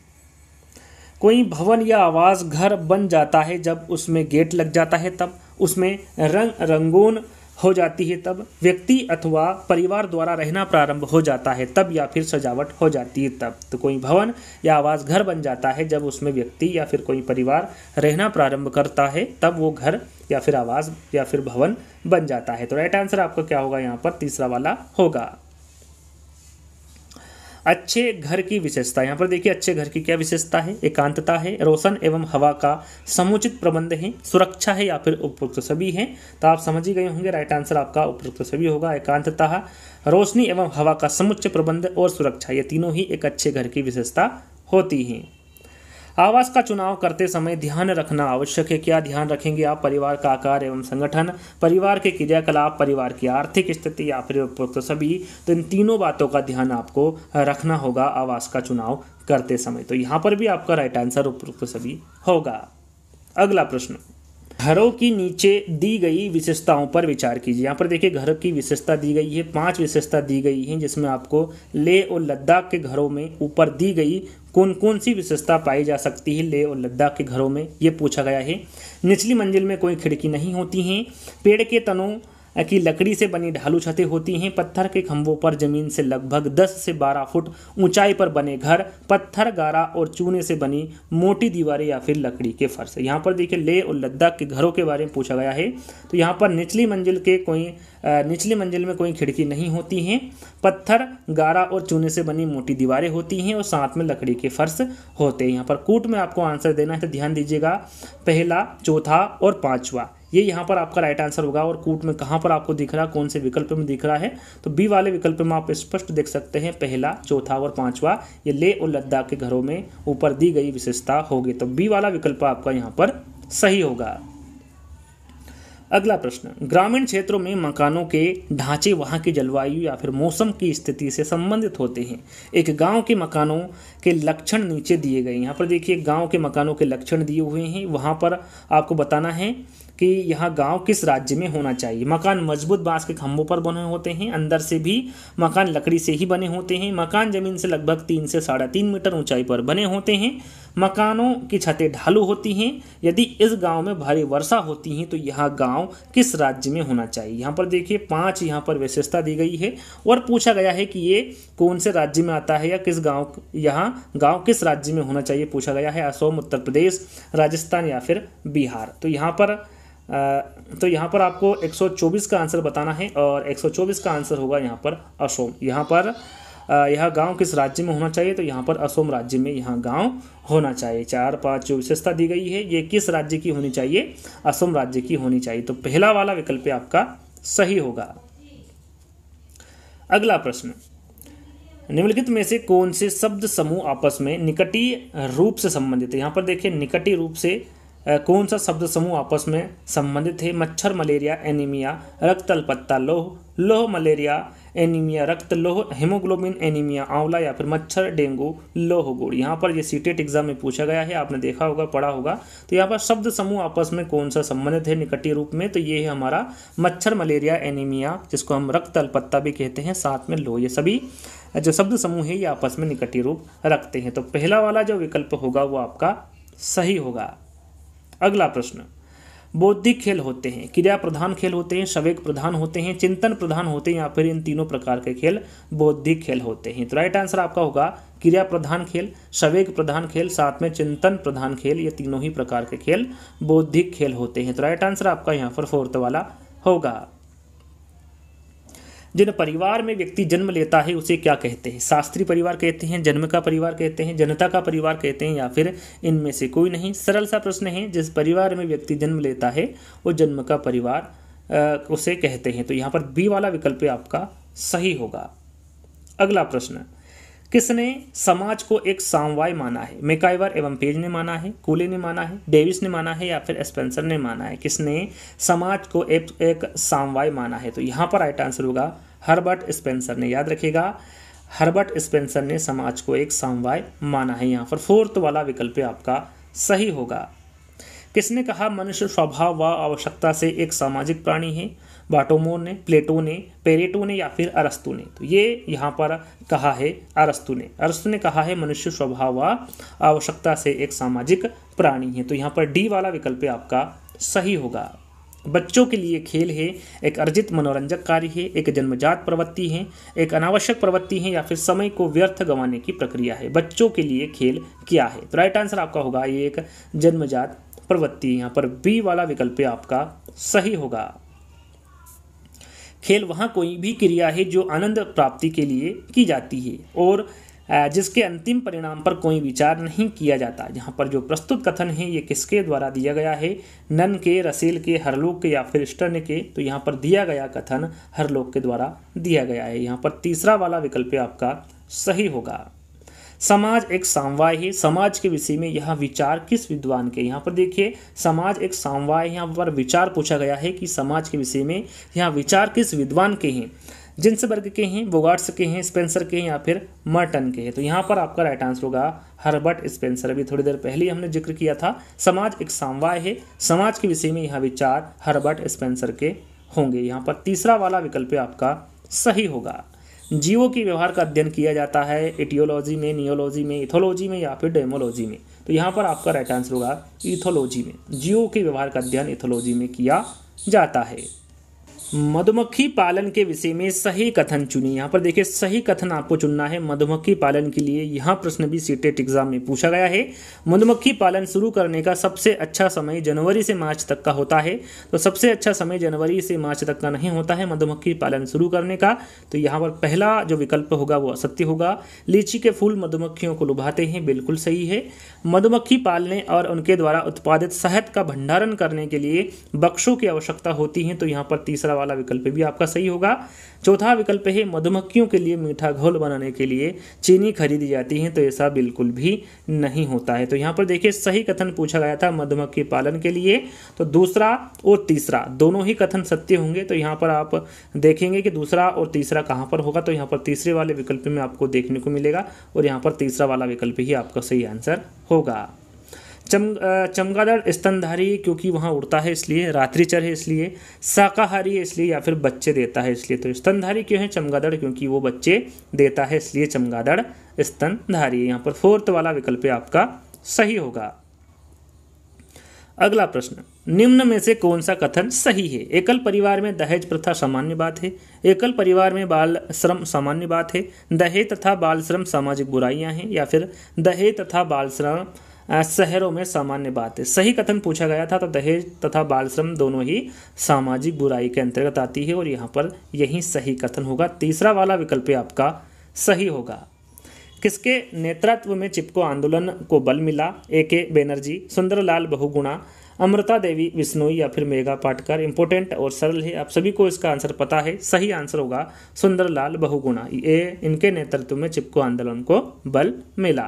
कोई भवन या आवास घर बन जाता है जब उसमें गेट लग जाता है तब उसमें रंग रंगून हो जाती है तब व्यक्ति अथवा परिवार द्वारा रहना प्रारंभ हो जाता है तब या फिर सजावट हो जाती है तब तो कोई भवन या आवास घर बन जाता है जब उसमें व्यक्ति या फिर कोई परिवार रहना प्रारंभ करता है तब वो घर या फिर आवास या फिर भवन बन जाता है तो राइट आंसर आपका क्या होगा यहाँ पर तीसरा वाला होगा अच्छे घर की विशेषता यहाँ पर देखिए अच्छे घर की क्या विशेषता है एकांतता है रोशन एवं हवा का समुचित प्रबंध है सुरक्षा है या फिर उपयुक्त सभी है तो आप समझ ही गए होंगे राइट आंसर आपका उपयुक्त सभी होगा एकांतता रोशनी एवं हवा का समुच्च प्रबंध और सुरक्षा ये तीनों ही एक अच्छे घर की विशेषता होती हैं आवास का चुनाव करते समय ध्यान रखना आवश्यक है क्या ध्यान रखेंगे आप परिवार का आकार एवं संगठन परिवार के क्रियाकलाप परिवार की आर्थिक स्थिति या फिर उपयुक्त सभी तो इन तीनों बातों का ध्यान आपको रखना होगा आवास का चुनाव करते समय तो यहाँ पर भी आपका राइट आंसर उपरोक्त सभी होगा अगला प्रश्न घरों की नीचे दी गई विशेषताओं पर विचार कीजिए यहाँ पर देखिए घर की विशेषता दी गई है पांच विशेषता दी गई है जिसमें आपको ले और लद्दाख के घरों में ऊपर दी गई कौन कौन सी विशेषता पाई जा सकती है ले और लद्दाख के घरों में ये पूछा गया है निचली मंजिल में कोई खिड़की नहीं होती हैं पेड़ के तनों की लकड़ी से बनी ढालू छतें होती हैं पत्थर के खंभों पर जमीन से लगभग 10 से 12 फुट ऊंचाई पर बने घर पत्थर गारा और चूने से बनी मोटी दीवारें या फिर लकड़ी के फर्श यहाँ पर देखिए ले और लद्दाख के घरों के बारे में पूछा गया है तो यहाँ पर निचली मंजिल के कोई निचली मंजिल में कोई खिड़की नहीं होती हैं पत्थर गारा और चूने से बनी मोटी दीवारें होती हैं और साथ में लकड़ी के फर्श होते हैं यहाँ पर कूट में आपको आंसर देना है तो ध्यान दीजिएगा पहला चौथा और पाँचवा ये यहाँ पर आपका राइट आंसर होगा और कूट में कहाँ पर आपको दिख रहा है कौन से विकल्प में दिख रहा है तो बी वाले विकल्प में आप स्पष्ट देख सकते हैं पहला चौथा और पांचवा ये ले और लद्दाख के घरों में ऊपर दी गई विशेषता होगी तो बी वाला विकल्प आपका यहाँ पर सही होगा अगला प्रश्न ग्रामीण क्षेत्रों में मकानों के ढांचे वहां की जलवायु या फिर मौसम की स्थिति से संबंधित होते हैं एक गांव के मकानों के लक्षण नीचे दिए गए यहाँ पर देखिए गांव के मकानों के लक्षण दिए हुए हैं वहां पर आपको बताना है कि यह गांव किस राज्य में होना चाहिए मकान मजबूत बांस के खम्भों पर बने होते हैं अंदर से भी मकान लकड़ी से ही बने होते हैं मकान जमीन से लगभग तीन से साढ़े तीन मीटर ऊंचाई पर बने होते हैं मकानों की छतें ढालू होती हैं यदि इस गांव में भारी वर्षा होती है तो यह गांव किस राज्य में होना चाहिए यहाँ पर देखिए पाँच यहाँ पर विशेषता दी गई है और पूछा गया है कि ये कौन से राज्य में आता है या किस गाँव यहाँ गाँव किस राज्य में होना चाहिए पूछा गया है असोम उत्तर प्रदेश राजस्थान या फिर बिहार तो यहाँ पर तो यहाँ पर आपको 124 का आंसर बताना है और 124 का आंसर होगा यहाँ पर असोम यहाँ पर यह गांव किस राज्य में होना चाहिए तो यहाँ पर असोम राज्य में यहाँ गांव होना चाहिए चार पाँच जो विशेषता दी गई है ये किस राज्य की होनी चाहिए असोम राज्य की होनी चाहिए तो पहला वाला विकल्प आपका सही होगा अगला प्रश्न निम्नलिखित में से कौन से शब्द समूह आपस में निकटी रूप से संबंधित है यहाँ पर देखिए निकटी रूप से कौन सा शब्द समूह आपस में संबंधित है मच्छर मलेरिया एनीमिया रक्त पत्ता लोह लोह मलेरिया एनीमिया रक्त लोह हेमोग्लोबिन एनीमिया आंवला या फिर मच्छर डेंगू लोह गुड़ यहाँ पर ये सीटेट एग्जाम e में पूछा गया है आपने देखा होगा पढ़ा होगा तो यहाँ पर शब्द समूह आपस में कौन सा संबंधित है निकटी रूप में तो ये है हमारा मच्छर मलेरिया एनीमिया जिसको हम रक्त अलपत्ता भी कहते हैं साथ में लोह ये सभी जो शब्द समूह है ये आपस में निकटी रूप रखते हैं तो पहला वाला जो विकल्प होगा वो आपका सही होगा अगला प्रश्न बौद्धिक खेल होते हैं क्रिया प्रधान खेल होते हैं सवेक प्रधान होते हैं चिंतन प्रधान होते हैं या फिर इन तीनों प्रकार के खेल बौद्धिक खेल होते हैं तो राइट आंसर आपका होगा क्रिया प्रधान खेल सवेक प्रधान खेल साथ में चिंतन प्रधान खेल ये तीनों ही प्रकार के खेल बौद्धिक खेल होते हैं तो राइट आंसर आपका यहाँ पर फोर्थ वाला होगा जिन परिवार में व्यक्ति जन्म लेता है उसे क्या कहते हैं शास्त्री परिवार कहते हैं जन्म का परिवार कहते हैं जनता का परिवार कहते हैं या फिर इनमें से कोई नहीं सरल सा प्रश्न है जिस परिवार में व्यक्ति जन्म लेता है वो जन्म का परिवार उसे कहते हैं तो यहाँ पर बी वाला विकल्प आपका सही होगा अगला प्रश्न किसने समाज को एक सामवाय माना है मेकाइवर एवं पेज ने माना है कूले ने माना है डेविस ने माना है या फिर स्पेंसर ने माना है किसने समाज को एक, एक सामवाय माना है तो यहाँ पर राइट आंसर होगा हर्बर्ट स्पेंसर ने याद रखेगा हर्बर्ट स्पेंसर ने समाज को एक सामवाय माना है यहाँ पर फोर्थ वाला विकल्प आपका सही होगा किसने कहा मनुष्य स्वभाव व आवश्यकता से एक सामाजिक प्राणी है बाटोमो ने प्लेटो ने पेरेटो ने या फिर अरस्तु ने तो ये यहाँ पर कहा है अरस्तु ने अरस्तु ने कहा है मनुष्य स्वभाव व आवश्यकता से एक सामाजिक प्राणी है तो यहाँ पर डी वाला विकल्प आपका सही होगा बच्चों के लिए खेल है एक अर्जित मनोरंजक कार्य है एक जन्मजात प्रवृत्ति है एक अनावश्यक प्रवृत्ति है या फिर समय को व्यर्थ गंवाने की प्रक्रिया है बच्चों के लिए खेल क्या है तो राइट आंसर आपका होगा ये एक जन्मजात प्रवृत्ति यहाँ पर बी वाला विकल्प आपका सही होगा खेल वहाँ कोई भी क्रिया है जो आनंद प्राप्ति के लिए की जाती है और जिसके अंतिम परिणाम पर कोई विचार नहीं किया जाता जहाँ पर जो प्रस्तुत कथन है ये किसके द्वारा दिया गया है नन के रसेल के हरलोक के या फिर स्टर्न के तो यहाँ पर दिया गया कथन हरलोक के द्वारा दिया गया है यहाँ पर तीसरा वाला विकल्प आपका सही होगा समाज एक सामवाय है समाज के विषय में यह विचार किस विद्वान के यहाँ पर देखिए समाज एक सामवाय यहाँ पर विचार पूछा गया है कि समाज के विषय में यहाँ विचार किस विद्वान के हैं जिनसे वर्ग के हैं बोगार्ट्स के हैं स्पेंसर के हैं या फिर मर्टन के हैं तो यहाँ पर आपका राइट आंसर होगा हर्बर्ट स्पेंसर अभी थोड़ी देर पहले हमने जिक्र किया था समाज एक सामवाय है समाज के विषय में यह विचार हर्बर्ट स्पेंसर के होंगे यहाँ पर तीसरा वाला विकल्प आपका सही होगा जीवों की व्यवहार का अध्ययन किया जाता है एटियोलॉजी में नियोलॉजी में इथोलॉजी में या फिर डेमोलॉजी में तो यहाँ पर आपका राइट आंसर होगा इथोलॉजी में जीवों के व्यवहार का अध्ययन इथोलॉजी में किया जाता है मधुमक्खी पालन के विषय में सही कथन चुनिए यहाँ पर देखिए सही कथन आपको चुनना है मधुमक्खी पालन के लिए यहाँ प्रश्न भी सीटेट एग्जाम में पूछा गया है मधुमक्खी पालन शुरू करने का सबसे अच्छा समय जनवरी से मार्च तक का होता है तो सबसे अच्छा समय जनवरी से मार्च तक का नहीं होता है मधुमक्खी पालन शुरू करने का तो यहाँ पर पहला जो विकल्प होगा वो असत्य होगा लीची के फूल मधुमक्खियों को लुभाते हैं बिल्कुल सही है मधुमक्खी पालने और उनके द्वारा उत्पादित शहद का भंडारण करने के लिए बक्सों की आवश्यकता होती है तो यहाँ पर तीसरा वाला विकल्प भी आपका सही होगा चौथा विकल्प है मधुमक्खियों के लिए मीठा घोल बनाने के लिए चीनी खरीदी जाती है तो ऐसा बिल्कुल भी नहीं होता है तो यहाँ पर देखिए सही कथन पूछा गया था मधुमक्खी पालन के लिए तो दूसरा और तीसरा दोनों ही कथन सत्य होंगे तो यहाँ पर आप देखेंगे कि दूसरा और तीसरा कहाँ पर होगा तो यहाँ पर तीसरे वाले विकल्प में आपको देखने को मिलेगा और यहाँ पर तीसरा वाला विकल्प ही आपका सही आंसर होगा चम चमगादड़ स्तनधारी क्योंकि वहाँ उड़ता है इसलिए रात्रिचर है इसलिए शाकाहारी है इसलिए या फिर बच्चे देता है इसलिए तो स्तनधारी क्यों है चमगादड़ क्योंकि वो बच्चे देता है इसलिए चमगादड़ स्तनधारी यहाँ पर फोर्थ वाला विकल्प आपका सही होगा अगला प्रश्न निम्न में से कौन सा कथन सही है एकल परिवार में दहेज प्रथा सामान्य बात है एकल परिवार में बाल श्रम सामान्य बात है दहेज तथा बाल श्रम सामाजिक बुराइयां हैं या फिर दहेज तथा बाल श्रम शहरों में सामान्य बात है सही कथन पूछा गया था तो दहेज तथा बाल श्रम दोनों ही सामाजिक बुराई के अंतर्गत आती है और यहाँ पर यही सही कथन होगा तीसरा वाला विकल्प आपका सही होगा किसके नेतृत्व में चिपको आंदोलन को बल मिला ए के बेनर्जी सुंदरलाल बहुगुणा अमृता देवी विष्णोई या फिर मेघा पाटकर इंपोर्टेंट और सरल है आप सभी को इसका आंसर पता है सही आंसर होगा सुंदरलाल बहुगुणा ये इनके नेतृत्व में चिपको आंदोलन को बल मिला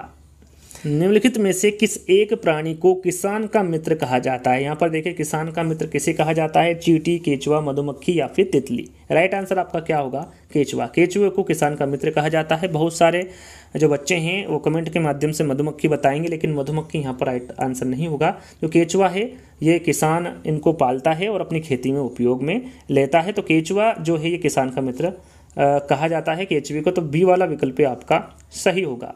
निम्नलिखित में से किस एक प्राणी को किसान का मित्र कहा जाता है यहाँ पर देखिए किसान का मित्र किसे कहा जाता है चीटी केचुआ मधुमक्खी या फिर तितली राइट आंसर आपका क्या होगा केचुआ केचुए को किसान का मित्र कहा जाता है बहुत सारे जो बच्चे हैं वो कमेंट के माध्यम से मधुमक्खी बताएंगे लेकिन मधुमक्खी यहाँ पर राइट आंसर नहीं होगा जो केचुआ है ये किसान इनको पालता है और अपनी खेती में उपयोग में लेता है तो केचुआ जो है ये किसान का मित्र कहा जाता है केचुए को तो बी वाला विकल्प आपका सही होगा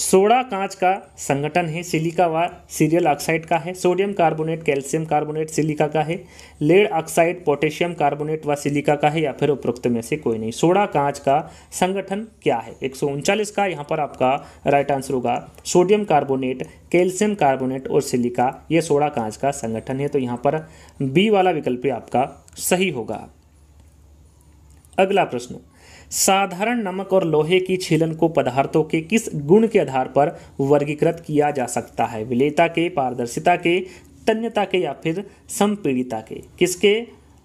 सोडा कांच का संगठन है सिलिका व सीरियल ऑक्साइड का है sodium carbonate calcium carbonate silica का है लेड ऑक्साइड पोटेशियम कार्बोनेट व सिलिका का है या फिर उपरोक्त में से कोई नहीं सोडा कांच का संगठन क्या है एक का यहाँ पर आपका राइट आंसर होगा सोडियम कार्बोनेट कैल्शियम कार्बोनेट और सिलिका ये सोडा कांच का संगठन है तो यहाँ पर बी वाला विकल्प आपका सही होगा अगला प्रश्न साधारण नमक और लोहे की छीलन को पदार्थों के किस गुण के आधार पर वर्गीकृत किया जा सकता है विलेयता के पारदर्शिता के तन्यता के या फिर संपीड़िता के किसके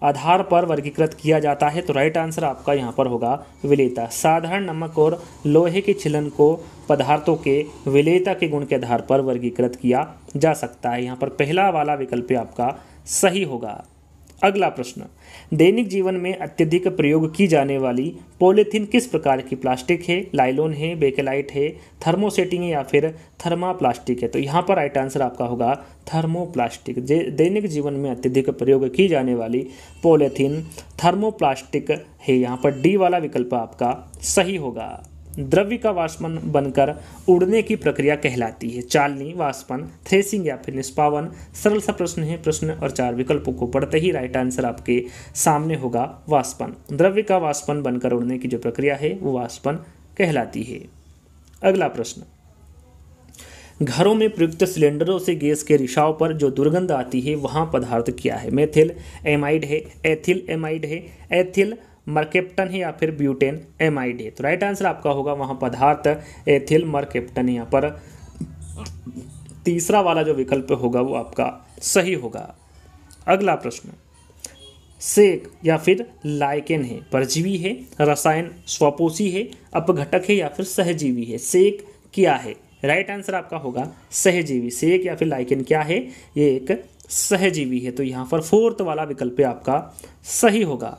आधार पर वर्गीकृत किया जाता है तो राइट आंसर आपका यहाँ पर होगा विलेयता साधारण नमक और लोहे के छिलन को पदार्थों के विलेयता के गुण के आधार पर वर्गीकृत किया जा सकता है यहाँ पर पहला वाला विकल्प आपका सही होगा अगला प्रश्न दैनिक जीवन में अत्यधिक प्रयोग की जाने वाली पॉलीथीन किस प्रकार की प्लास्टिक है लाइलोन है बेकेलाइट है थर्मोसेटिंग है या फिर थर्माप्लास्टिक है तो यहाँ पर राइट आंसर आपका होगा थर्मोप्लास्टिक दैनिक जीवन में अत्यधिक प्रयोग की जाने वाली पॉलीथीन थर्मोप्लास्टिक है यहाँ पर डी वाला विकल्प आपका सही होगा द्रव्य का वाष्पन बनकर उड़ने की प्रक्रिया कहलाती है चालनी वाष्पन थ्रेसिंग या फिर निष्पावन सरल सा प्रश्न है प्रश्न और चार विकल्पों को पढ़ते ही राइट आंसर आपके सामने होगा वाष्पन द्रव्य का वाष्पन बनकर उड़ने की जो प्रक्रिया है वो वाष्पन कहलाती है अगला प्रश्न घरों में प्रयुक्त सिलेंडरों से गैस के रिसाव पर जो दुर्गंध आती है वहाँ पदार्थ क्या है मेथिल एमाइड है एथिल एमाइड है एथिल मर्केप्टन है या फिर ब्यूटेन एम तो राइट आंसर आपका होगा वहाँ पदार्थ एथिल मर्केप्टन यहाँ पर तीसरा वाला जो विकल्प होगा वो आपका सही होगा अगला प्रश्न सेक या फिर लाइकेन है परजीवी है रसायन स्वपोषी है अपघटक है या फिर सहजीवी है सेक क्या है राइट आंसर आपका होगा सहजीवी सेक या फिर लाइकेन क्या है ये एक सहजीवी है तो यहाँ पर फोर्थ वाला विकल्प आपका सही होगा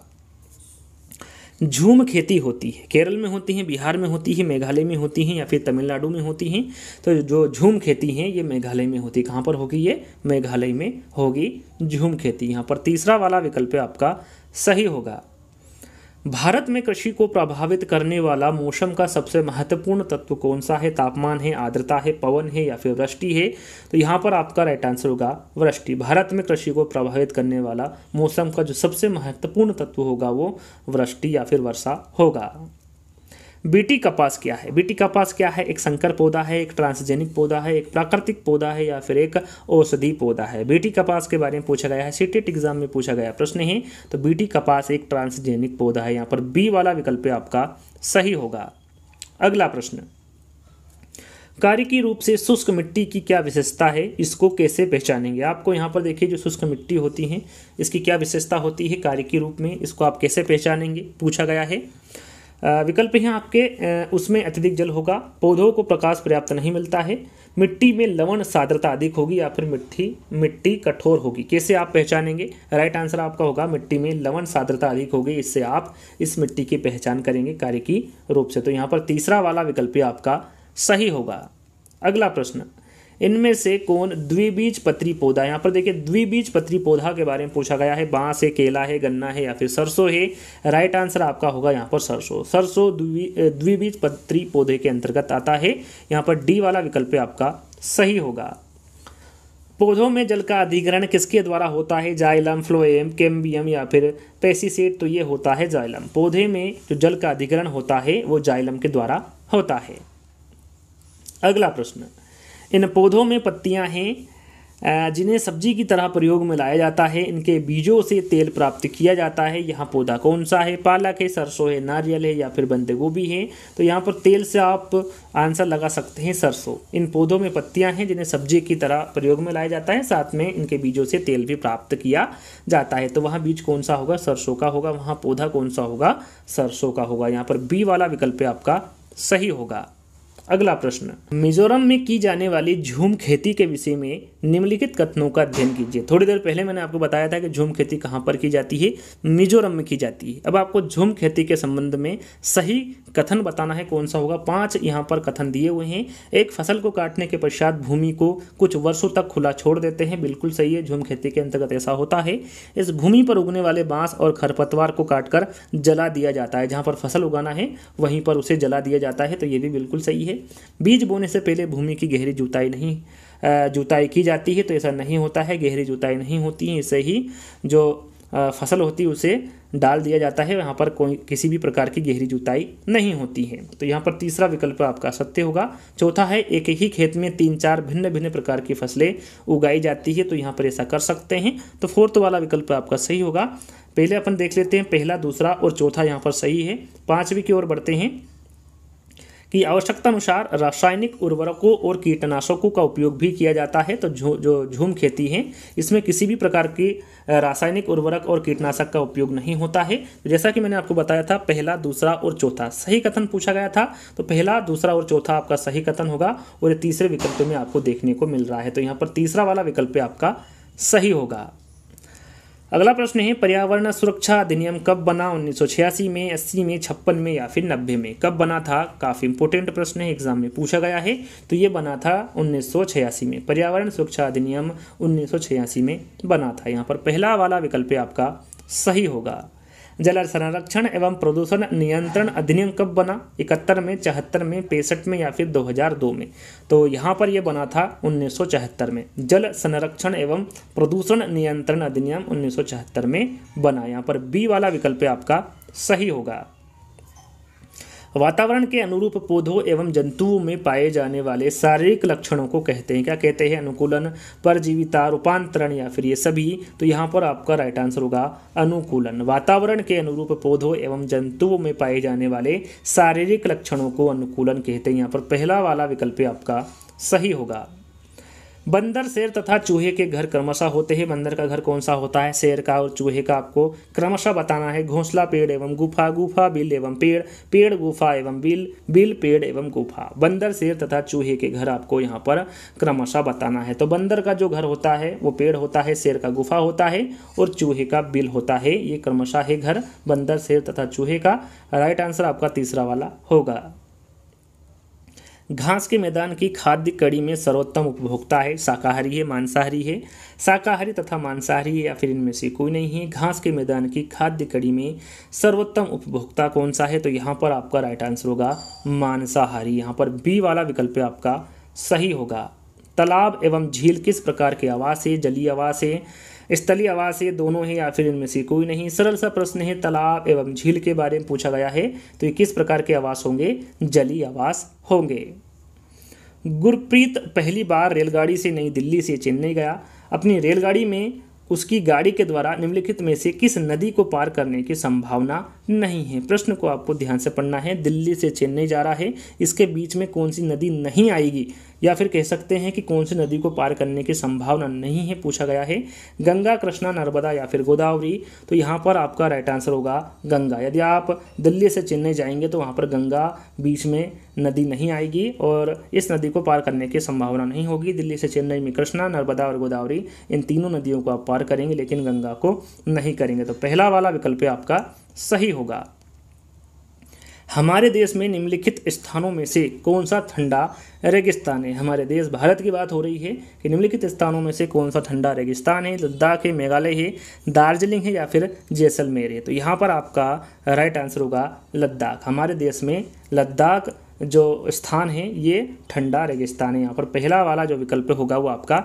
झूम खेती होती है केरल में होती है बिहार में होती है मेघालय में होती है या फिर तमिलनाडु में होती हैं तो जो झूम खेती है ये मेघालय में होती है कहाँ पर होगी ये मेघालय में होगी झूम खेती यहाँ पर तीसरा वाला विकल्प आपका सही होगा भारत में कृषि को प्रभावित करने वाला मौसम का सबसे महत्वपूर्ण तत्व कौन सा है तापमान है आर्द्रता है पवन है या फिर वृष्टि है तो यहाँ पर आपका राइट आंसर होगा वृष्टि भारत में कृषि को प्रभावित करने वाला मौसम का जो सबसे महत्वपूर्ण तत्व होगा वो वृष्टि या फिर वर्षा होगा बीटी कपास क्या है बीटी कपास क्या है एक संकर पौधा है एक ट्रांसजेनिक पौधा है एक प्राकृतिक पौधा है या फिर एक औषधि पौधा है बीटी कपास के बारे में पूछा गया है सीटेट एग्जाम में पूछा गया प्रश्न है तो बीटी कपास एक ट्रांसजेनिक पौधा है यहाँ पर बी वाला विकल्प आपका सही होगा अगला प्रश्न कारिकी रूप से शुष्क मिट्टी की क्या विशेषता है इसको कैसे पहचानेंगे आपको यहाँ पर देखिए जो शुष्क मिट्टी होती है इसकी क्या विशेषता होती है कारिकी रूप में इसको आप कैसे पहचानेंगे पूछा गया है विकल्प हैं आपके उसमें अत्यधिक जल होगा पौधों को प्रकाश पर्याप्त नहीं मिलता है मिट्टी में लवण साद्रता अधिक होगी या फिर मिट्टी मिट्टी कठोर होगी कैसे आप पहचानेंगे राइट आंसर आपका होगा मिट्टी में लवण साद्रता अधिक होगी इससे आप इस मिट्टी की पहचान करेंगे कार्य की रूप से तो यहाँ पर तीसरा वाला विकल्प आपका सही होगा अगला प्रश्न इनमें से कौन द्विबीज पत्री पौधा यहाँ पर देखिए द्विबीज पत्री पौधा के बारे में पूछा गया है बांस है केला है गन्ना है या फिर सरसों है राइट आंसर आपका होगा यहाँ पर सरसों सरसों द्विबीज पत्री पौधे के अंतर्गत आता है यहाँ पर डी वाला विकल्प आपका सही होगा पौधों में जल का अधिग्रहण किसके द्वारा होता है जाइलम फ्लोएम केम्बियम या फिर पेसीसेट तो ये होता है जाइलम पौधे में जो जल का अधिग्रहण होता है वो जाइलम के द्वारा होता है अगला प्रश्न इन पौधों में पत्तियां हैं जिन्हें सब्जी की तरह प्रयोग में लाया जाता है इनके बीजों से तेल प्राप्त किया जाता है यहाँ पौधा कौन सा है पालक है सरसों है नारियल है या फिर बंद गोभी है तो यहाँ पर तेल से आप आंसर लगा सकते हैं सरसों इन पौधों में पत्तियाँ हैं जिन्हें सब्जी की तरह प्रयोग में लाया जाता है साथ में इनके बीजों से तेल भी प्राप्त किया जाता है तो वहाँ बीज कौन सा होगा सरसों का होगा वहाँ पौधा कौन सा होगा सरसों का होगा यहाँ पर बी वाला विकल्प आपका सही होगा अगला प्रश्न मिजोरम में की जाने वाली झूम खेती के विषय में निम्नलिखित कथनों का अध्ययन कीजिए थोड़ी देर पहले मैंने आपको बताया था कि झूम खेती कहाँ पर की जाती है मिजोरम में की जाती है अब आपको झूम खेती के संबंध में सही कथन बताना है कौन सा होगा पांच यहाँ पर कथन दिए हुए हैं एक फसल को काटने के पश्चात भूमि को कुछ वर्षों तक खुला छोड़ देते हैं बिल्कुल सही है झूम खेती के अंतर्गत ऐसा होता है इस भूमि पर उगने वाले बांस और खरपतवार को काटकर जला दिया जाता है जहाँ पर फसल उगाना है वहीं पर उसे जला दिया जाता है तो ये भी बिल्कुल सही है चाहिए बीज बोने से पहले भूमि की गहरी जुताई नहीं जुताई की जाती है तो ऐसा नहीं होता है गहरी जुताई नहीं होती है इसे ही जो फसल होती उसे डाल दिया जाता है यहाँ पर कोई किसी भी प्रकार की गहरी जुताई नहीं होती है तो यहाँ पर तीसरा विकल्प आपका सत्य होगा चौथा है एक ही खेत में तीन चार भिन्न भिन्न प्रकार की फसलें उगाई जाती है तो यहाँ पर ऐसा कर सकते हैं तो फोर्थ वाला विकल्प आपका सही होगा पहले अपन देख लेते हैं पहला दूसरा और चौथा यहाँ पर सही है पाँचवीं की ओर बढ़ते हैं कि आवश्यकता अनुसार रासायनिक उर्वरकों और कीटनाशकों का उपयोग भी किया जाता है तो जो जो झूम खेती है इसमें किसी भी प्रकार की रासायनिक उर्वरक और कीटनाशक का उपयोग नहीं होता है तो जैसा कि मैंने आपको बताया था पहला दूसरा और चौथा सही कथन पूछा गया था तो पहला दूसरा और चौथा आपका सही कथन होगा और ये तीसरे विकल्प में आपको देखने को मिल रहा है तो यहाँ पर तीसरा वाला विकल्प आपका सही होगा अगला प्रश्न है पर्यावरण सुरक्षा अधिनियम कब बना छियासी में अस्सी में छप्पन में या फिर नब्बे में कब बना था काफ़ी इंपोर्टेंट प्रश्न है एग्जाम में पूछा गया है तो ये बना था छियासी में पर्यावरण सुरक्षा अधिनियम छियासी में बना था यहाँ पर पहला वाला विकल्प आपका सही होगा जल संरक्षण एवं प्रदूषण नियंत्रण अधिनियम कब बना इकहत्तर में चौहत्तर में पैंसठ में या फिर 2002 में तो यहाँ पर यह बना था उन्नीस में जल संरक्षण एवं प्रदूषण नियंत्रण अधिनियम उन्नीस में बना यहाँ पर बी वाला विकल्प आपका सही होगा वातावरण के अनुरूप पौधों एवं जंतुओं में पाए जाने वाले शारीरिक लक्षणों को कहते हैं क्या कहते हैं अनुकूलन परजीविता रूपांतरण या फिर ये सभी तो यहाँ पर आपका राइट आंसर होगा अनुकूलन वातावरण के अनुरूप पौधों एवं जंतुओं में पाए जाने वाले शारीरिक लक्षणों को अनुकूलन कहते हैं यहाँ पर पहला वाला विकल्प आपका सही होगा बंदर शेर तथा चूहे के घर क्रमशः होते हैं बंदर का घर कौन सा होता है शेर का और चूहे का आपको क्रमशः बताना है घोंसला पेड़ एवं गुफा गुफा बिल एवं पेड़ पेड़ गुफा एवं बिल बिल पेड़ एवं गुफा बंदर शेर तथा चूहे के घर आपको यहाँ पर क्रमशः बताना है तो बंदर का जो घर होता है वो पेड़ होता है शेर का गुफा होता है और चूहे का बिल होता है ये क्रमशः है घर बंदर शेर तथा चूहे का राइट आंसर आपका तीसरा वाला होगा घास के मैदान की खाद्य कड़ी में सर्वोत्तम उपभोक्ता है शाकाहारी है मांसाहारी है शाकाहारी तथा मांसाहारी या फिर इनमें से कोई नहीं है घास के मैदान की खाद्य कड़ी में सर्वोत्तम उपभोक्ता कौन सा है तो यहाँ पर आपका राइट आंसर होगा मांसाहारी यहाँ पर बी वाला विकल्प आपका सही होगा तालाब एवं झील किस प्रकार के आवास है जलीय आवास है स्थलीय आवास ये दोनों है या फिर इनमें से कोई नहीं सरल सा प्रश्न है तालाब एवं झील के बारे में पूछा गया है तो ये किस प्रकार के आवास होंगे जली आवास होंगे गुरप्रीत पहली बार रेलगाड़ी से नई दिल्ली से चेन्नई गया अपनी रेलगाड़ी में उसकी गाड़ी के द्वारा निम्नलिखित में से किस नदी को पार करने की संभावना नहीं है प्रश्न को आपको ध्यान से पढ़ना है दिल्ली से चेन्नई जा रहा है इसके बीच में कौन सी नदी नहीं आएगी या फिर कह सकते हैं कि कौन सी नदी को पार करने की संभावना नहीं है पूछा गया है गंगा कृष्णा नर्मदा या फिर गोदावरी तो यहाँ पर आपका राइट आंसर होगा गंगा यदि आप दिल्ली से चेन्नई जाएंगे तो वहाँ पर गंगा बीच में नदी नहीं आएगी और इस नदी को पार करने की संभावना नहीं होगी दिल्ली से चेन्नई में कृष्णा नर्मदा और गोदावरी इन तीनों नदियों को आप पार करेंगे लेकिन गंगा को नहीं करेंगे तो पहला वाला विकल्प आपका सही होगा हमारे देश में निम्नलिखित स्थानों में से कौन सा ठंडा रेगिस्तान है हमारे देश भारत की बात हो रही है कि निम्नलिखित स्थानों में से कौन सा ठंडा रेगिस्तान है लद्दाख है मेघालय है दार्जिलिंग है या फिर जैसलमेर है तो यहाँ पर आपका राइट आंसर होगा लद्दाख हमारे देश में लद्दाख जो स्थान है ये ठंडा रेगिस्तान है यहाँ पर पहला वाला जो विकल्प होगा वो आपका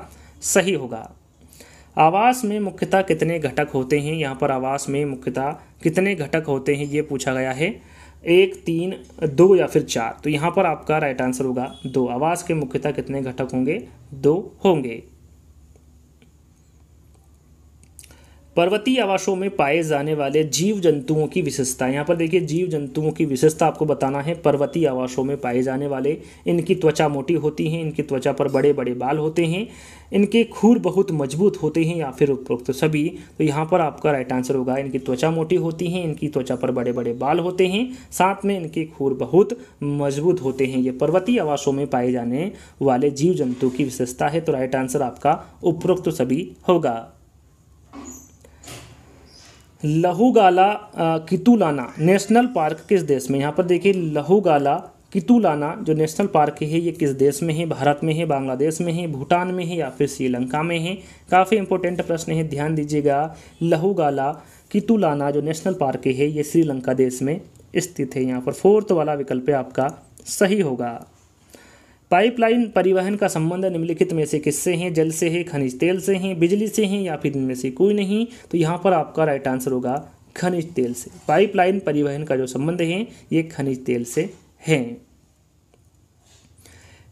सही होगा आवास में मुख्यतः कितने घटक होते हैं यहाँ पर आवास में मुख्यतः कितने घटक होते हैं ये पूछा गया है एक तीन दो या फिर चार तो यहाँ पर आपका राइट आंसर होगा दो आवास के मुख्यतः कितने घटक होंगे दो होंगे पर्वतीय आवासों में पाए जाने वाले जीव जंतुओं की विशेषता यहाँ पर देखिए जीव जंतुओं की विशेषता आपको बताना है पर्वतीय आवासों में पाए जाने वाले इनकी त्वचा मोटी होती है इनकी त्वचा पर बड़े बड़े बाल होते हैं इनके खूर बहुत मजबूत होते हैं या फिर उपरोक्त तो सभी तो यहाँ पर आपका राइट आंसर होगा इनकी त्वचा मोटी होती है इनकी त्वचा पर बड़े बड़े बाल होते हैं साथ में इनके खूर बहुत मजबूत होते हैं ये पर्वतीय आवासों में पाए जाने वाले जीव जंतु की विशेषता है तो राइट आंसर आपका उपरोक्त तो सभी होगा लहूगाला कितुलाना नेशनल पार्क किस देश में यहाँ पर देखिए लहूगाला कितुलाना जो नेशनल पार्क है ये किस देश में है भारत में है बांग्लादेश में है भूटान में है या फिर श्रीलंका में है काफ़ी इंपॉर्टेंट प्रश्न है ध्यान दीजिएगा लहूगाला कितुलाना जो नेशनल पार्क है ये श्रीलंका देश में स्थित है यहाँ पर फोर्थ वाला विकल्प आपका सही होगा पाइपलाइन परिवहन का संबंध निम्नलिखित में से किससे है जल से है खनिज तेल से है बिजली से है या फिर इनमें से कोई नहीं तो यहाँ पर आपका राइट आंसर होगा खनिज तेल से पाइपलाइन परिवहन का जो संबंध है ये खनिज तेल से है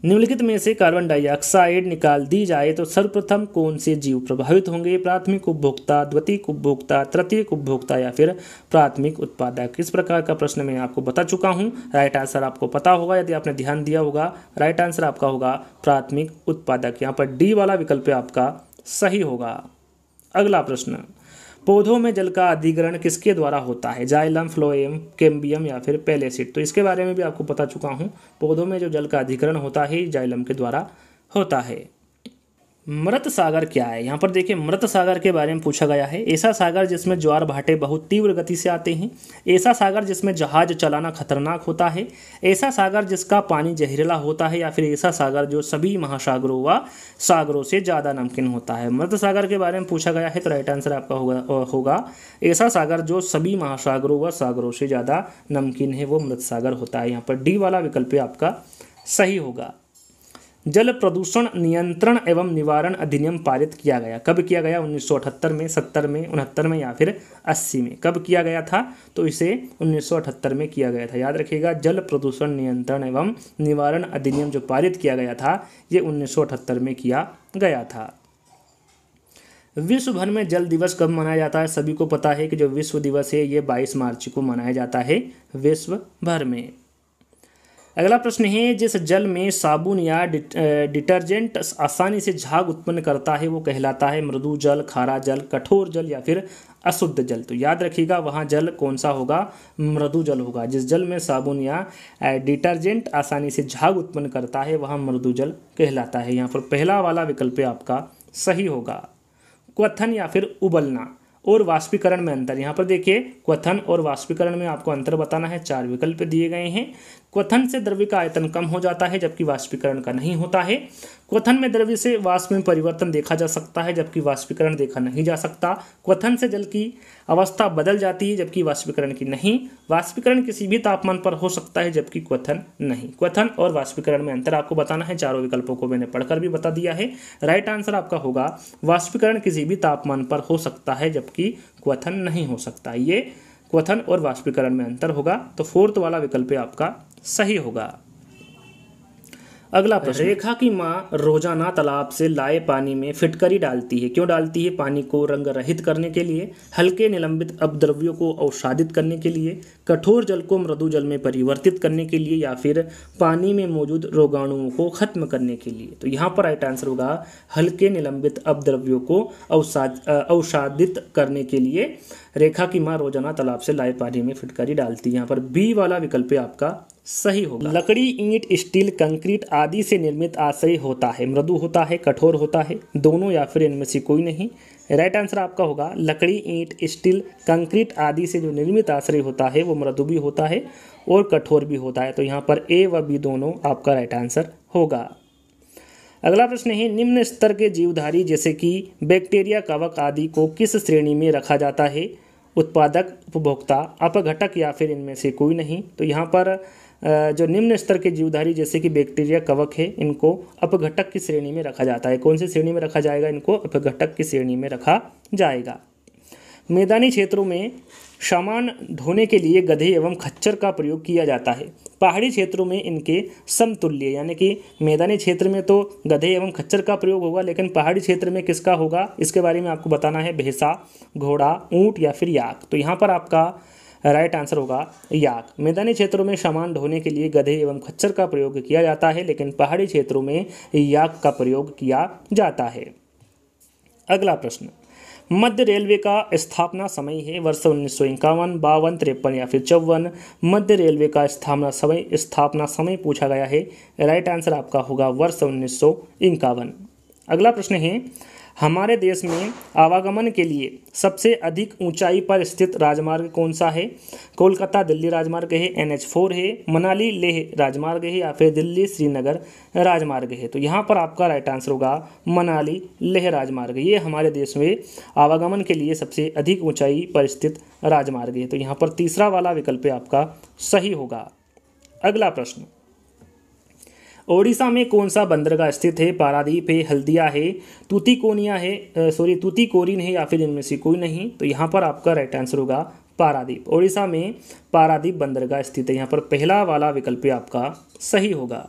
निम्नलिखित में से कार्बन डाइऑक्साइड निकाल दी जाए तो सर्वप्रथम कौन से जीव प्रभावित होंगे प्राथमिक उपभोक्ता द्वितीय उपभोक्ता तृतीय उपभोक्ता या फिर प्राथमिक उत्पादक इस प्रकार का प्रश्न मैं आपको बता चुका हूँ राइट आंसर आपको पता होगा यदि आपने ध्यान दिया होगा राइट आंसर आपका होगा प्राथमिक उत्पादक यहाँ पर डी वाला विकल्प आपका सही होगा अगला प्रश्न पौधों में जल का अधिग्रहण किसके द्वारा होता है जाइलम फ्लोएम केम्बियम या फिर पेलेसिड तो इसके बारे में भी आपको बता चुका हूँ पौधों में जो जल का अधिग्रहण होता है जाइलम के द्वारा होता है मृत सागर क्या है यहाँ पर देखिए मृत सागर के बारे में पूछा गया है ऐसा सागर जिसमें ज्वार भाटे बहुत तीव्र गति से आते हैं ऐसा सागर जिसमें जहाज चलाना खतरनाक होता है ऐसा सागर जिसका पानी जहरीला होता है या फिर ऐसा सागर जो सभी महासागरों व सागरों से ज़्यादा नमकीन होता है मृत सागर के बारे में पूछा गया है तो राइट आंसर आपका होगा होगा ऐसा सागर जो सभी महासागरों व सागरों से ज़्यादा नमकीन है वो मृत सागर होता है यहाँ पर डी वाला विकल्प आपका सही होगा जल प्रदूषण नियंत्रण एवं निवारण अधिनियम पारित किया गया कब किया गया 1978 में 70 में उनहत्तर में या फिर 80 में कब किया गया था तो इसे 1978 में किया गया था याद रखिएगा जल प्रदूषण नियंत्रण एवं निवारण अधिनियम जो पारित किया गया था ये 1978 में किया गया था विश्व भर में जल दिवस कब मनाया जाता है सभी को पता है कि जो विश्व दिवस है ये बाईस मार्च को मनाया जाता है विश्व भर में अगला प्रश्न है जिस जल में साबुन या डिटर्जेंट आसानी से झाग उत्पन्न करता है वो कहलाता है मृदु जल खारा जल कठोर जल या फिर अशुद्ध जल तो याद रखिएगा वहाँ जल कौन सा होगा मृदु जल होगा जिस जल में साबुन या डिटर्जेंट आसानी से झाग उत्पन्न करता है वहाँ मृदु जल कहलाता है यहाँ पर पहला वाला विकल्प आपका सही होगा क्वथन या फिर उबलना और वाष्पीकरण में अंतर यहाँ पर देखिए क्वथन और वाष्पीकरण में आपको अंतर बताना है चार विकल्प दिए गए हैं क्वथन से द्रव्य का आयतन कम हो जाता है जबकि वाष्पीकरण का नहीं होता है क्वथन में द्रव्य से वाष्प में परिवर्तन देखा जा सकता है जबकि वाष्पीकरण देखा नहीं जा सकता क्वथन से जल की अवस्था बदल जाती है जबकि वाष्पीकरण की नहीं वाष्पीकरण किसी भी तापमान पर हो सकता है जबकि क्वथन नहीं क्वथन और वाष्पीकरण में अंतर आपको बताना है चारों विकल्पों को मैंने पढ़कर भी बता दिया है राइट आंसर आपका होगा वाष्पीकरण किसी भी तापमान पर हो सकता है जबकि क्वथन नहीं हो सकता ये क्वथन और वाष्पीकरण में अंतर होगा तो फोर्थ वाला विकल्प आपका सही होगा अगला प्रश्न रेखा की माँ रोजाना तालाब से लाए पानी में फिटकरी डालती है क्यों डालती है पानी को रंग रहित करने के लिए हल्के निलंबित अपद्रव्यों को अवसादित करने के लिए कठोर जल को मृदु जल में परिवर्तित करने के लिए या फिर पानी में मौजूद रोगाणुओं को खत्म करने के लिए तो यहाँ पर राइट आंसर होगा हल्के निलंबित अपद्रव्यों को अवसादित करने के लिए रेखा की माँ रोजाना तालाब से लाए पानी में फिटकरी डालती है यहाँ पर बी वाला विकल्प आपका सही होगा लकड़ी ईंट स्टील कंक्रीट आदि से निर्मित आशय होता है मृदु होता है कठोर होता है दोनों या फिर इनमें से कोई नहीं राइट आंसर आपका होगा लकड़ी ईंट स्टील कंक्रीट आदि से जो निर्मित आश्रय होता है वो मृदु भी होता है और कठोर भी होता है तो यहाँ पर ए व बी दोनों आपका राइट आंसर होगा अगला प्रश्न है निम्न स्तर के जीवधारी जैसे कि बैक्टीरिया कवक आदि को किस श्रेणी में रखा जाता है उत्पादक उपभोक्ता अपघटक या फिर इनमें से कोई नहीं तो यहाँ पर जो निम्न स्तर के जीवधारी जैसे कि बैक्टीरिया कवक है इनको अपघटक की श्रेणी में रखा जाता है कौन सी श्रेणी में रखा जाएगा इनको अपघटक की श्रेणी में रखा जाएगा मैदानी क्षेत्रों में सामान ढोने के लिए गधे एवं खच्चर का प्रयोग किया जाता है पहाड़ी क्षेत्रों में इनके समतुल्य यानी कि मैदानी क्षेत्र में तो गधे एवं खच्चर का प्रयोग होगा लेकिन पहाड़ी क्षेत्र में किसका होगा इसके बारे में आपको बताना है भैंसा घोड़ा ऊँट या फिर याक तो यहाँ पर आपका राइट आंसर होगा याक मैदानी क्षेत्रों में सामान ढोने के लिए गधे एवं खच्चर का प्रयोग किया जाता है लेकिन पहाड़ी क्षेत्रों में याक का प्रयोग किया जाता है अगला प्रश्न मध्य रेलवे का स्थापना समय है वर्ष उन्नीस सौ इक्यावन बावन तिरपन या फिर चौवन मध्य रेलवे का स्थापना समय स्थापना समय पूछा गया है राइट आंसर आपका होगा वर्ष उन्नीस सौ इक्यावन अगला प्रश्न है हमारे देश में आवागमन के लिए सबसे अधिक ऊंचाई पर स्थित राजमार्ग कौन सा है कोलकाता दिल्ली राजमार्ग है एन एच फोर है मनाली लेह राजमार्ग है या फिर दिल्ली श्रीनगर राजमार्ग है तो यहाँ पर आपका राइट आंसर होगा मनाली लेह राजमार्ग ये हमारे देश में आवागमन के लिए सबसे अधिक ऊंचाई पर स्थित राजमार्ग है तो यहाँ पर तीसरा वाला विकल्प आपका सही होगा अगला प्रश्न ओडिशा में कौन सा बंदरगाह स्थित है पारादीप है हल्दिया है तूतीकोनिया है सॉरी तूतीकोरिन है या फिर इनमें से कोई नहीं तो यहाँ पर आपका राइट आंसर होगा पारादीप ओडिशा में पारादीप बंदरगाह स्थित है यहाँ पर पहला वाला विकल्प आपका सही होगा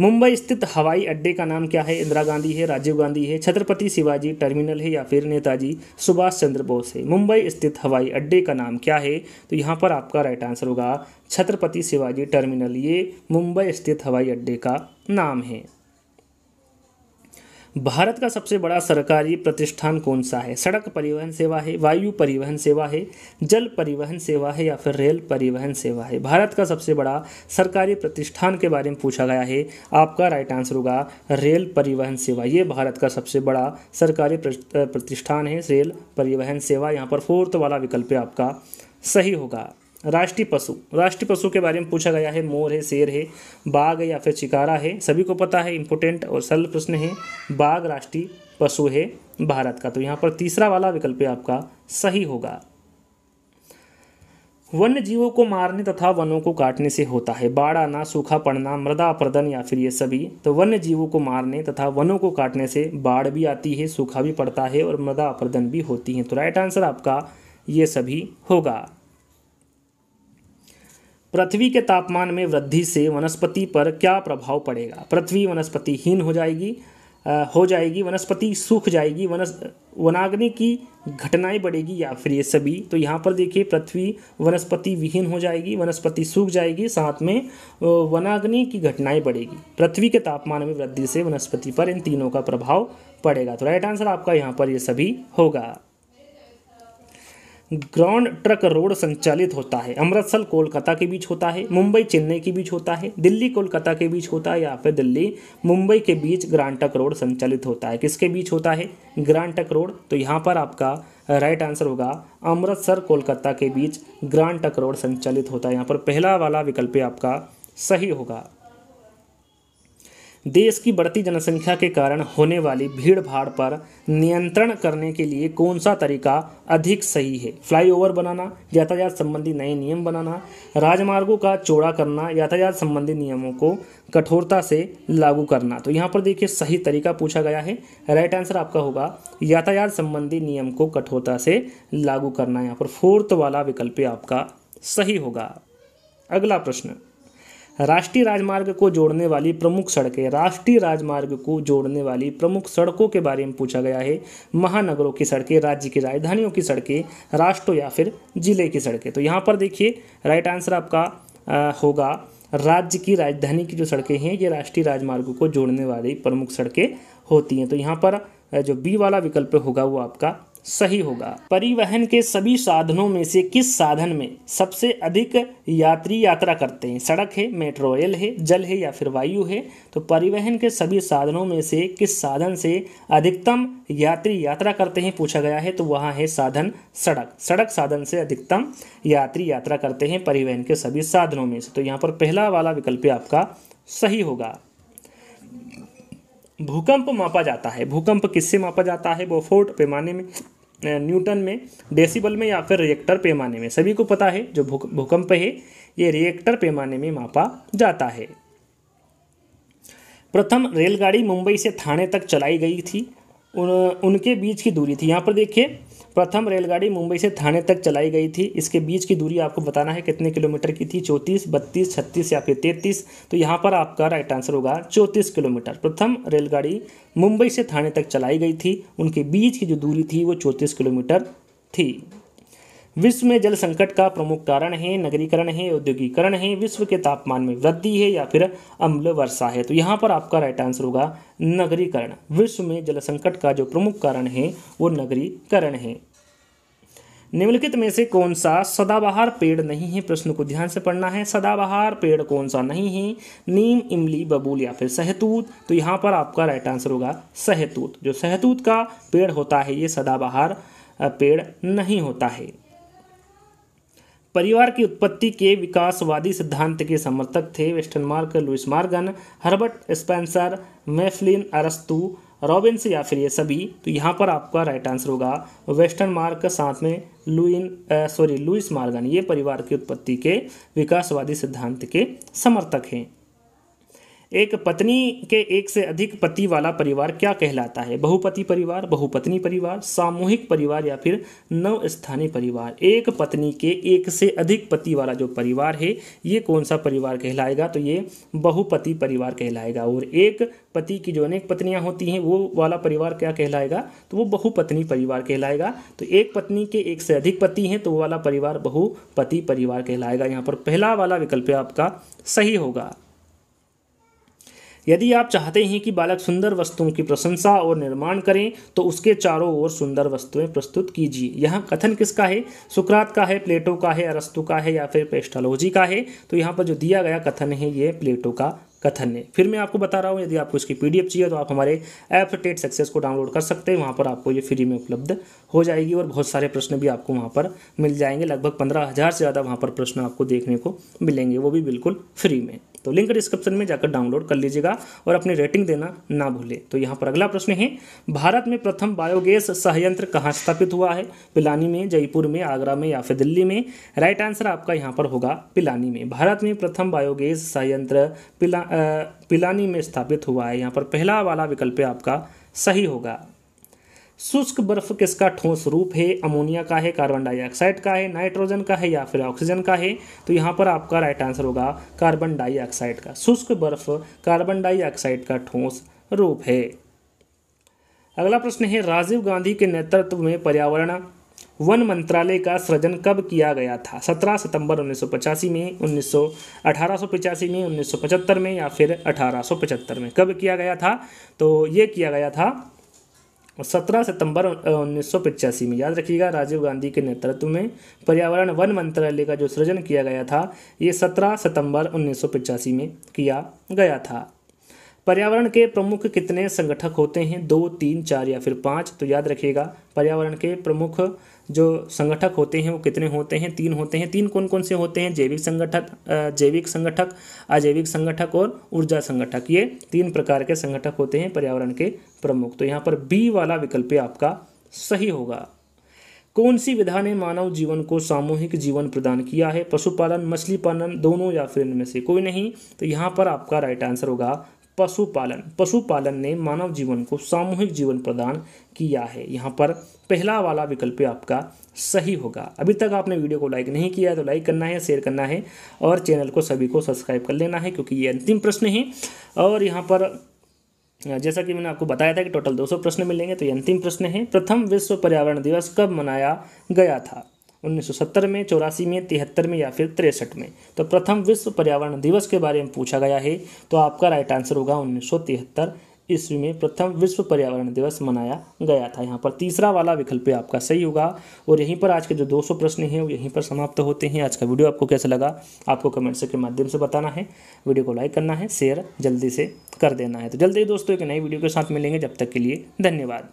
मुंबई स्थित हवाई अड्डे का नाम क्या है इंदिरा गांधी है राजीव गांधी है छत्रपति शिवाजी टर्मिनल है या फिर नेताजी सुभाष चंद्र बोस है मुंबई स्थित हवाई अड्डे का नाम क्या है तो यहाँ पर आपका राइट आंसर होगा छत्रपति शिवाजी टर्मिनल ये मुंबई स्थित हवाई अड्डे का नाम है भारत का सबसे बड़ा सरकारी प्रतिष्ठान कौन सा है सड़क परिवहन सेवा है वायु परिवहन सेवा है जल परिवहन सेवा है या फिर रेल परिवहन सेवा है भारत का सबसे बड़ा सरकारी प्रतिष्ठान के बारे में पूछा गया है आपका राइट आंसर होगा रेल परिवहन सेवा ये भारत का सबसे बड़ा सरकारी प्रतिष्ठान है रेल परिवहन सेवा यहाँ पर फोर्थ वाला विकल्प आपका सही होगा राष्ट्रीय पशु राष्ट्रीय पशु के बारे में पूछा गया है मोर है शेर है बाघ है या फिर चिकारा है सभी को पता है इंपोर्टेंट और सरल प्रश्न है बाघ राष्ट्रीय पशु है भारत का तो यहाँ पर तीसरा वाला विकल्प आपका सही होगा वन्य जीवों को मारने तथा वनों को काटने से होता है बाढ़ आना सूखा पड़ना मृदा अपरदन या फिर ये सभी तो वन्य जीवों को मारने तथा वनों को काटने से बाढ़ भी आती है सूखा भी पड़ता है और मृदा अपरदन भी होती है तो राइट आंसर आपका ये सभी होगा पृथ्वी के तापमान में वृद्धि से वनस्पति पर क्या प्रभाव पड़ेगा पृथ्वी वनस्पतिहीन हो जाएगी आ, हो जाएगी वनस्पति सूख जाएगी वनस वनाग्नि की घटनाएं बढ़ेगी या फिर ये सभी तो यहाँ पर देखिए पृथ्वी वनस्पति विहीन हो जाएगी वनस्पति सूख जाएगी साथ में वनाग्नि की घटनाएं बढ़ेगी पृथ्वी के तापमान में वृद्धि से वनस्पति पर इन तीनों का प्रभाव पड़ेगा तो राइट आंसर आपका यहाँ पर ये सभी होगा ग्रांड ट्रक रोड संचालित होता है अमृतसर कोलकाता के बीच होता है मुंबई चेन्नई के बीच होता है दिल्ली कोलकाता के बीच होता है या फिर दिल्ली मुंबई के बीच ग्रांड ट्रक रोड संचालित होता है किसके बीच होता है ग्रांड ट्रक रोड तो यहाँ पर आपका राइट आंसर होगा अमृतसर कोलकाता के बीच ग्रांड ट्रक रोड संचालित होता है यहाँ पर पहला वाला विकल्प आपका सही होगा देश की बढ़ती जनसंख्या के कारण होने वाली भीड़ भाड़ पर नियंत्रण करने के लिए कौन सा तरीका अधिक सही है फ्लाईओवर बनाना यातायात संबंधी नए नियम बनाना राजमार्गों का चौड़ा करना यातायात संबंधी नियमों को कठोरता से लागू करना तो यहाँ पर देखिए सही तरीका पूछा गया है राइट आंसर आपका होगा यातायात संबंधी नियम को कठोरता से लागू करना यहाँ पर फोर्थ वाला विकल्प आपका सही होगा अगला प्रश्न राष्ट्रीय राजमार्ग को जोड़ने वाली प्रमुख सड़कें राष्ट्रीय राजमार्ग को जोड़ने वाली प्रमुख सड़कों के बारे में पूछा गया है महानगरों की सड़कें राज्य की राजधानियों की सड़कें राष्ट्रों या फिर जिले की सड़कें तो यहाँ पर देखिए राइट आंसर आपका होगा राज्य की राजधानी की जो सड़कें हैं ये राष्ट्रीय राजमार्ग को जोड़ने वाली प्रमुख सड़कें होती हैं तो यहाँ पर जो बी वाला विकल्प होगा वो आपका सही होगा परिवहन के सभी साधनों में से किस साधन में सबसे अधिक यात्री यात्रा करते हैं सड़क है मेट्रो रेल है जल है या फिर वायु है तो परिवहन के सभी साधनों में से किस साधन से अधिकतम यात्री यात्रा करते हैं पूछा गया है तो वहाँ है साधन सड़क सड़क साधन से अधिकतम यात्री यात्रा करते हैं परिवहन के सभी साधनों में से तो यहाँ पर पहला वाला विकल्प आपका सही होगा भूकंप मापा जाता है भूकंप किससे मापा जाता है बोफोर्ट पैमाने में न्यूटन में डेसिबल में या फिर रिएक्टर पैमाने में सभी को पता है जो भूकंप है ये रिएक्टर पैमाने में मापा जाता है प्रथम रेलगाड़ी मुंबई से थाने तक चलाई गई थी उन उनके बीच की दूरी थी यहाँ पर देखिए प्रथम रेलगाड़ी मुंबई से थाने तक चलाई गई थी इसके बीच की दूरी आपको बताना है कितने किलोमीटर की थी चौंतीस बत्तीस छत्तीस या फिर तैंतीस तो यहाँ पर आपका राइट आंसर होगा चौंतीस किलोमीटर प्रथम रेलगाड़ी मुंबई से थाने तक चलाई गई थी उनके बीच की जो दूरी थी वो चौंतीस किलोमीटर थी विश्व में जल संकट का प्रमुख कारण है नगरीकरण है औद्योगिकरण है विश्व के तापमान में वृद्धि है या फिर अम्ल वर्षा है तो यहाँ पर आपका राइट आंसर होगा नगरीकरण विश्व में जल संकट का जो प्रमुख कारण है वो नगरीकरण है निम्नलिखित में से कौन सा सदाबहार पेड़ नहीं है प्रश्न को ध्यान से पढ़ना है सदाबहार पेड़ कौन सा नहीं है नीम इमली बबूल या फिर सहतूत तो यहाँ पर आपका राइट आंसर होगा सहतूत जो सहतूत का पेड़ होता है ये सदाबहार पेड़ नहीं होता है परिवार की उत्पत्ति के विकासवादी सिद्धांत के समर्थक थे Mark Lewis Morgan Herbert Spencer मेफलिन अरस्तु रॉबिन्स या फिर ये सभी तो यहाँ पर आपका राइट आंसर होगा वेस्टर्न मार्क साथ में लुइन सॉरी लुइस मार्गन ये परिवार की उत्पत्ति के विकासवादी सिद्धांत के समर्थक हैं एक पत्नी के एक से अधिक पति वाला परिवार क्या कहलाता है बहुपति परिवार बहुपत्नी परिवार सामूहिक परिवार या फिर नवस्थानीय परिवार एक पत्नी के एक से अधिक पति वाला जो परिवार है ये कौन सा परिवार कहलाएगा तो ये बहुपति परिवार कहलाएगा और एक पति की जो अनेक पत्नियां होती हैं वो वाला परिवार क्या कहलाएगा तो वो बहुपत्नी परिवार कहलाएगा तो एक पत्नी के एक से अधिक पति हैं तो वो वाला परिवार बहुपति परिवार कहलाएगा यहाँ पर पहला वाला विकल्प आपका सही होगा यदि आप चाहते हैं कि बालक सुंदर वस्तुओं की प्रशंसा और निर्माण करें तो उसके चारों ओर सुंदर वस्तुएं प्रस्तुत कीजिए यहाँ कथन किसका है सुकरात का है प्लेटो का है अरस्तु का है या फिर पेस्टालोजी का है तो यहाँ पर जो दिया गया कथन है ये प्लेटो का कथन है फिर मैं आपको बता रहा हूँ यदि आपको इसकी पी चाहिए तो आप हमारे ऐप टेट सक्सेस को डाउनलोड कर सकते हैं वहाँ पर आपको ये फ्री में उपलब्ध हो जाएगी और बहुत सारे प्रश्न भी आपको वहाँ पर मिल जाएंगे लगभग पंद्रह हज़ार से ज़्यादा वहाँ पर प्रश्न आपको देखने को मिलेंगे वो भी बिल्कुल फ्री में तो लिंक डिस्क्रिप्शन में जाकर डाउनलोड कर लीजिएगा और अपनी रेटिंग देना ना भूलें तो यहाँ पर अगला प्रश्न है भारत में प्रथम बायोगैस संयंत्र कहाँ स्थापित हुआ है पिलानी में जयपुर में आगरा में या फिर दिल्ली में राइट आंसर आपका यहाँ पर होगा पिलानी में भारत में प्रथम बायोगैस संयंत्र पिला पिलानी में स्थापित हुआ है यहाँ पर पहला वाला विकल्प आपका सही होगा शुष्क बर्फ किसका ठोस रूप है अमोनिया का है कार्बन डाइऑक्साइड का है नाइट्रोजन का है या फिर ऑक्सीजन का है तो यहाँ पर आपका राइट आंसर होगा कार्बन डाइऑक्साइड का शुष्क बर्फ कार्बन डाइऑक्साइड का ठोस रूप है अगला प्रश्न है राजीव गांधी के नेतृत्व में पर्यावरण वन मंत्रालय का सृजन कब किया गया था 17 सितंबर 1985 में उन्नीस सौ में 1975 में या फिर 1875 में कब किया गया था तो ये किया गया था और सत्रह सितंबर उन्नीस में याद रखिएगा राजीव गांधी के नेतृत्व में पर्यावरण वन मंत्रालय का जो सृजन किया गया था ये सत्रह सितंबर उन्नीस में किया गया था पर्यावरण के प्रमुख कितने संगठक होते हैं दो तीन चार या फिर पाँच तो याद रखिएगा पर्यावरण के प्रमुख जो संगठक होते हैं वो कितने होते हैं तीन होते हैं तीन कौन कौन से होते हैं जैविक संगठक जैविक संगठक अजैविक संगठक और ऊर्जा संगठक ये तीन प्रकार के संगठक होते हैं पर्यावरण के प्रमुख तो यहाँ पर बी वाला विकल्प आपका सही होगा कौन सी विधा ने मानव जीवन को सामूहिक जीवन प्रदान किया है पशुपालन मछली पालन दोनों या फिर इनमें से कोई नहीं तो यहाँ पर आपका राइट आंसर होगा पशुपालन पशुपालन ने मानव जीवन को सामूहिक जीवन प्रदान किया है यहाँ पर पहला वाला विकल्प आपका सही होगा अभी तक आपने वीडियो को लाइक नहीं किया है तो लाइक करना है शेयर करना है और चैनल को सभी को सब्सक्राइब कर लेना है क्योंकि ये अंतिम प्रश्न है और यहाँ पर जैसा कि मैंने आपको बताया था कि टोटल 200 प्रश्न मिलेंगे तो ये अंतिम प्रश्न है प्रथम विश्व पर्यावरण दिवस कब मनाया गया था 1970 में चौरासी में तिहत्तर में या फिर तिरसठ में तो प्रथम विश्व पर्यावरण दिवस के बारे में पूछा गया है तो आपका राइट आंसर होगा उन्नीस सौ तिहत्तर ईस्वी में प्रथम विश्व पर्यावरण दिवस मनाया गया था यहाँ पर तीसरा वाला विकल्प आपका सही होगा और यहीं पर आज के जो 200 प्रश्न हैं वो यहीं पर समाप्त होते हैं आज का वीडियो आपको कैसा लगा आपको कमेंट्स के माध्यम से बताना है वीडियो को लाइक करना है शेयर जल्दी से कर देना है तो जल्दी ही दोस्तों एक नई वीडियो के साथ मिलेंगे जब तक के लिए धन्यवाद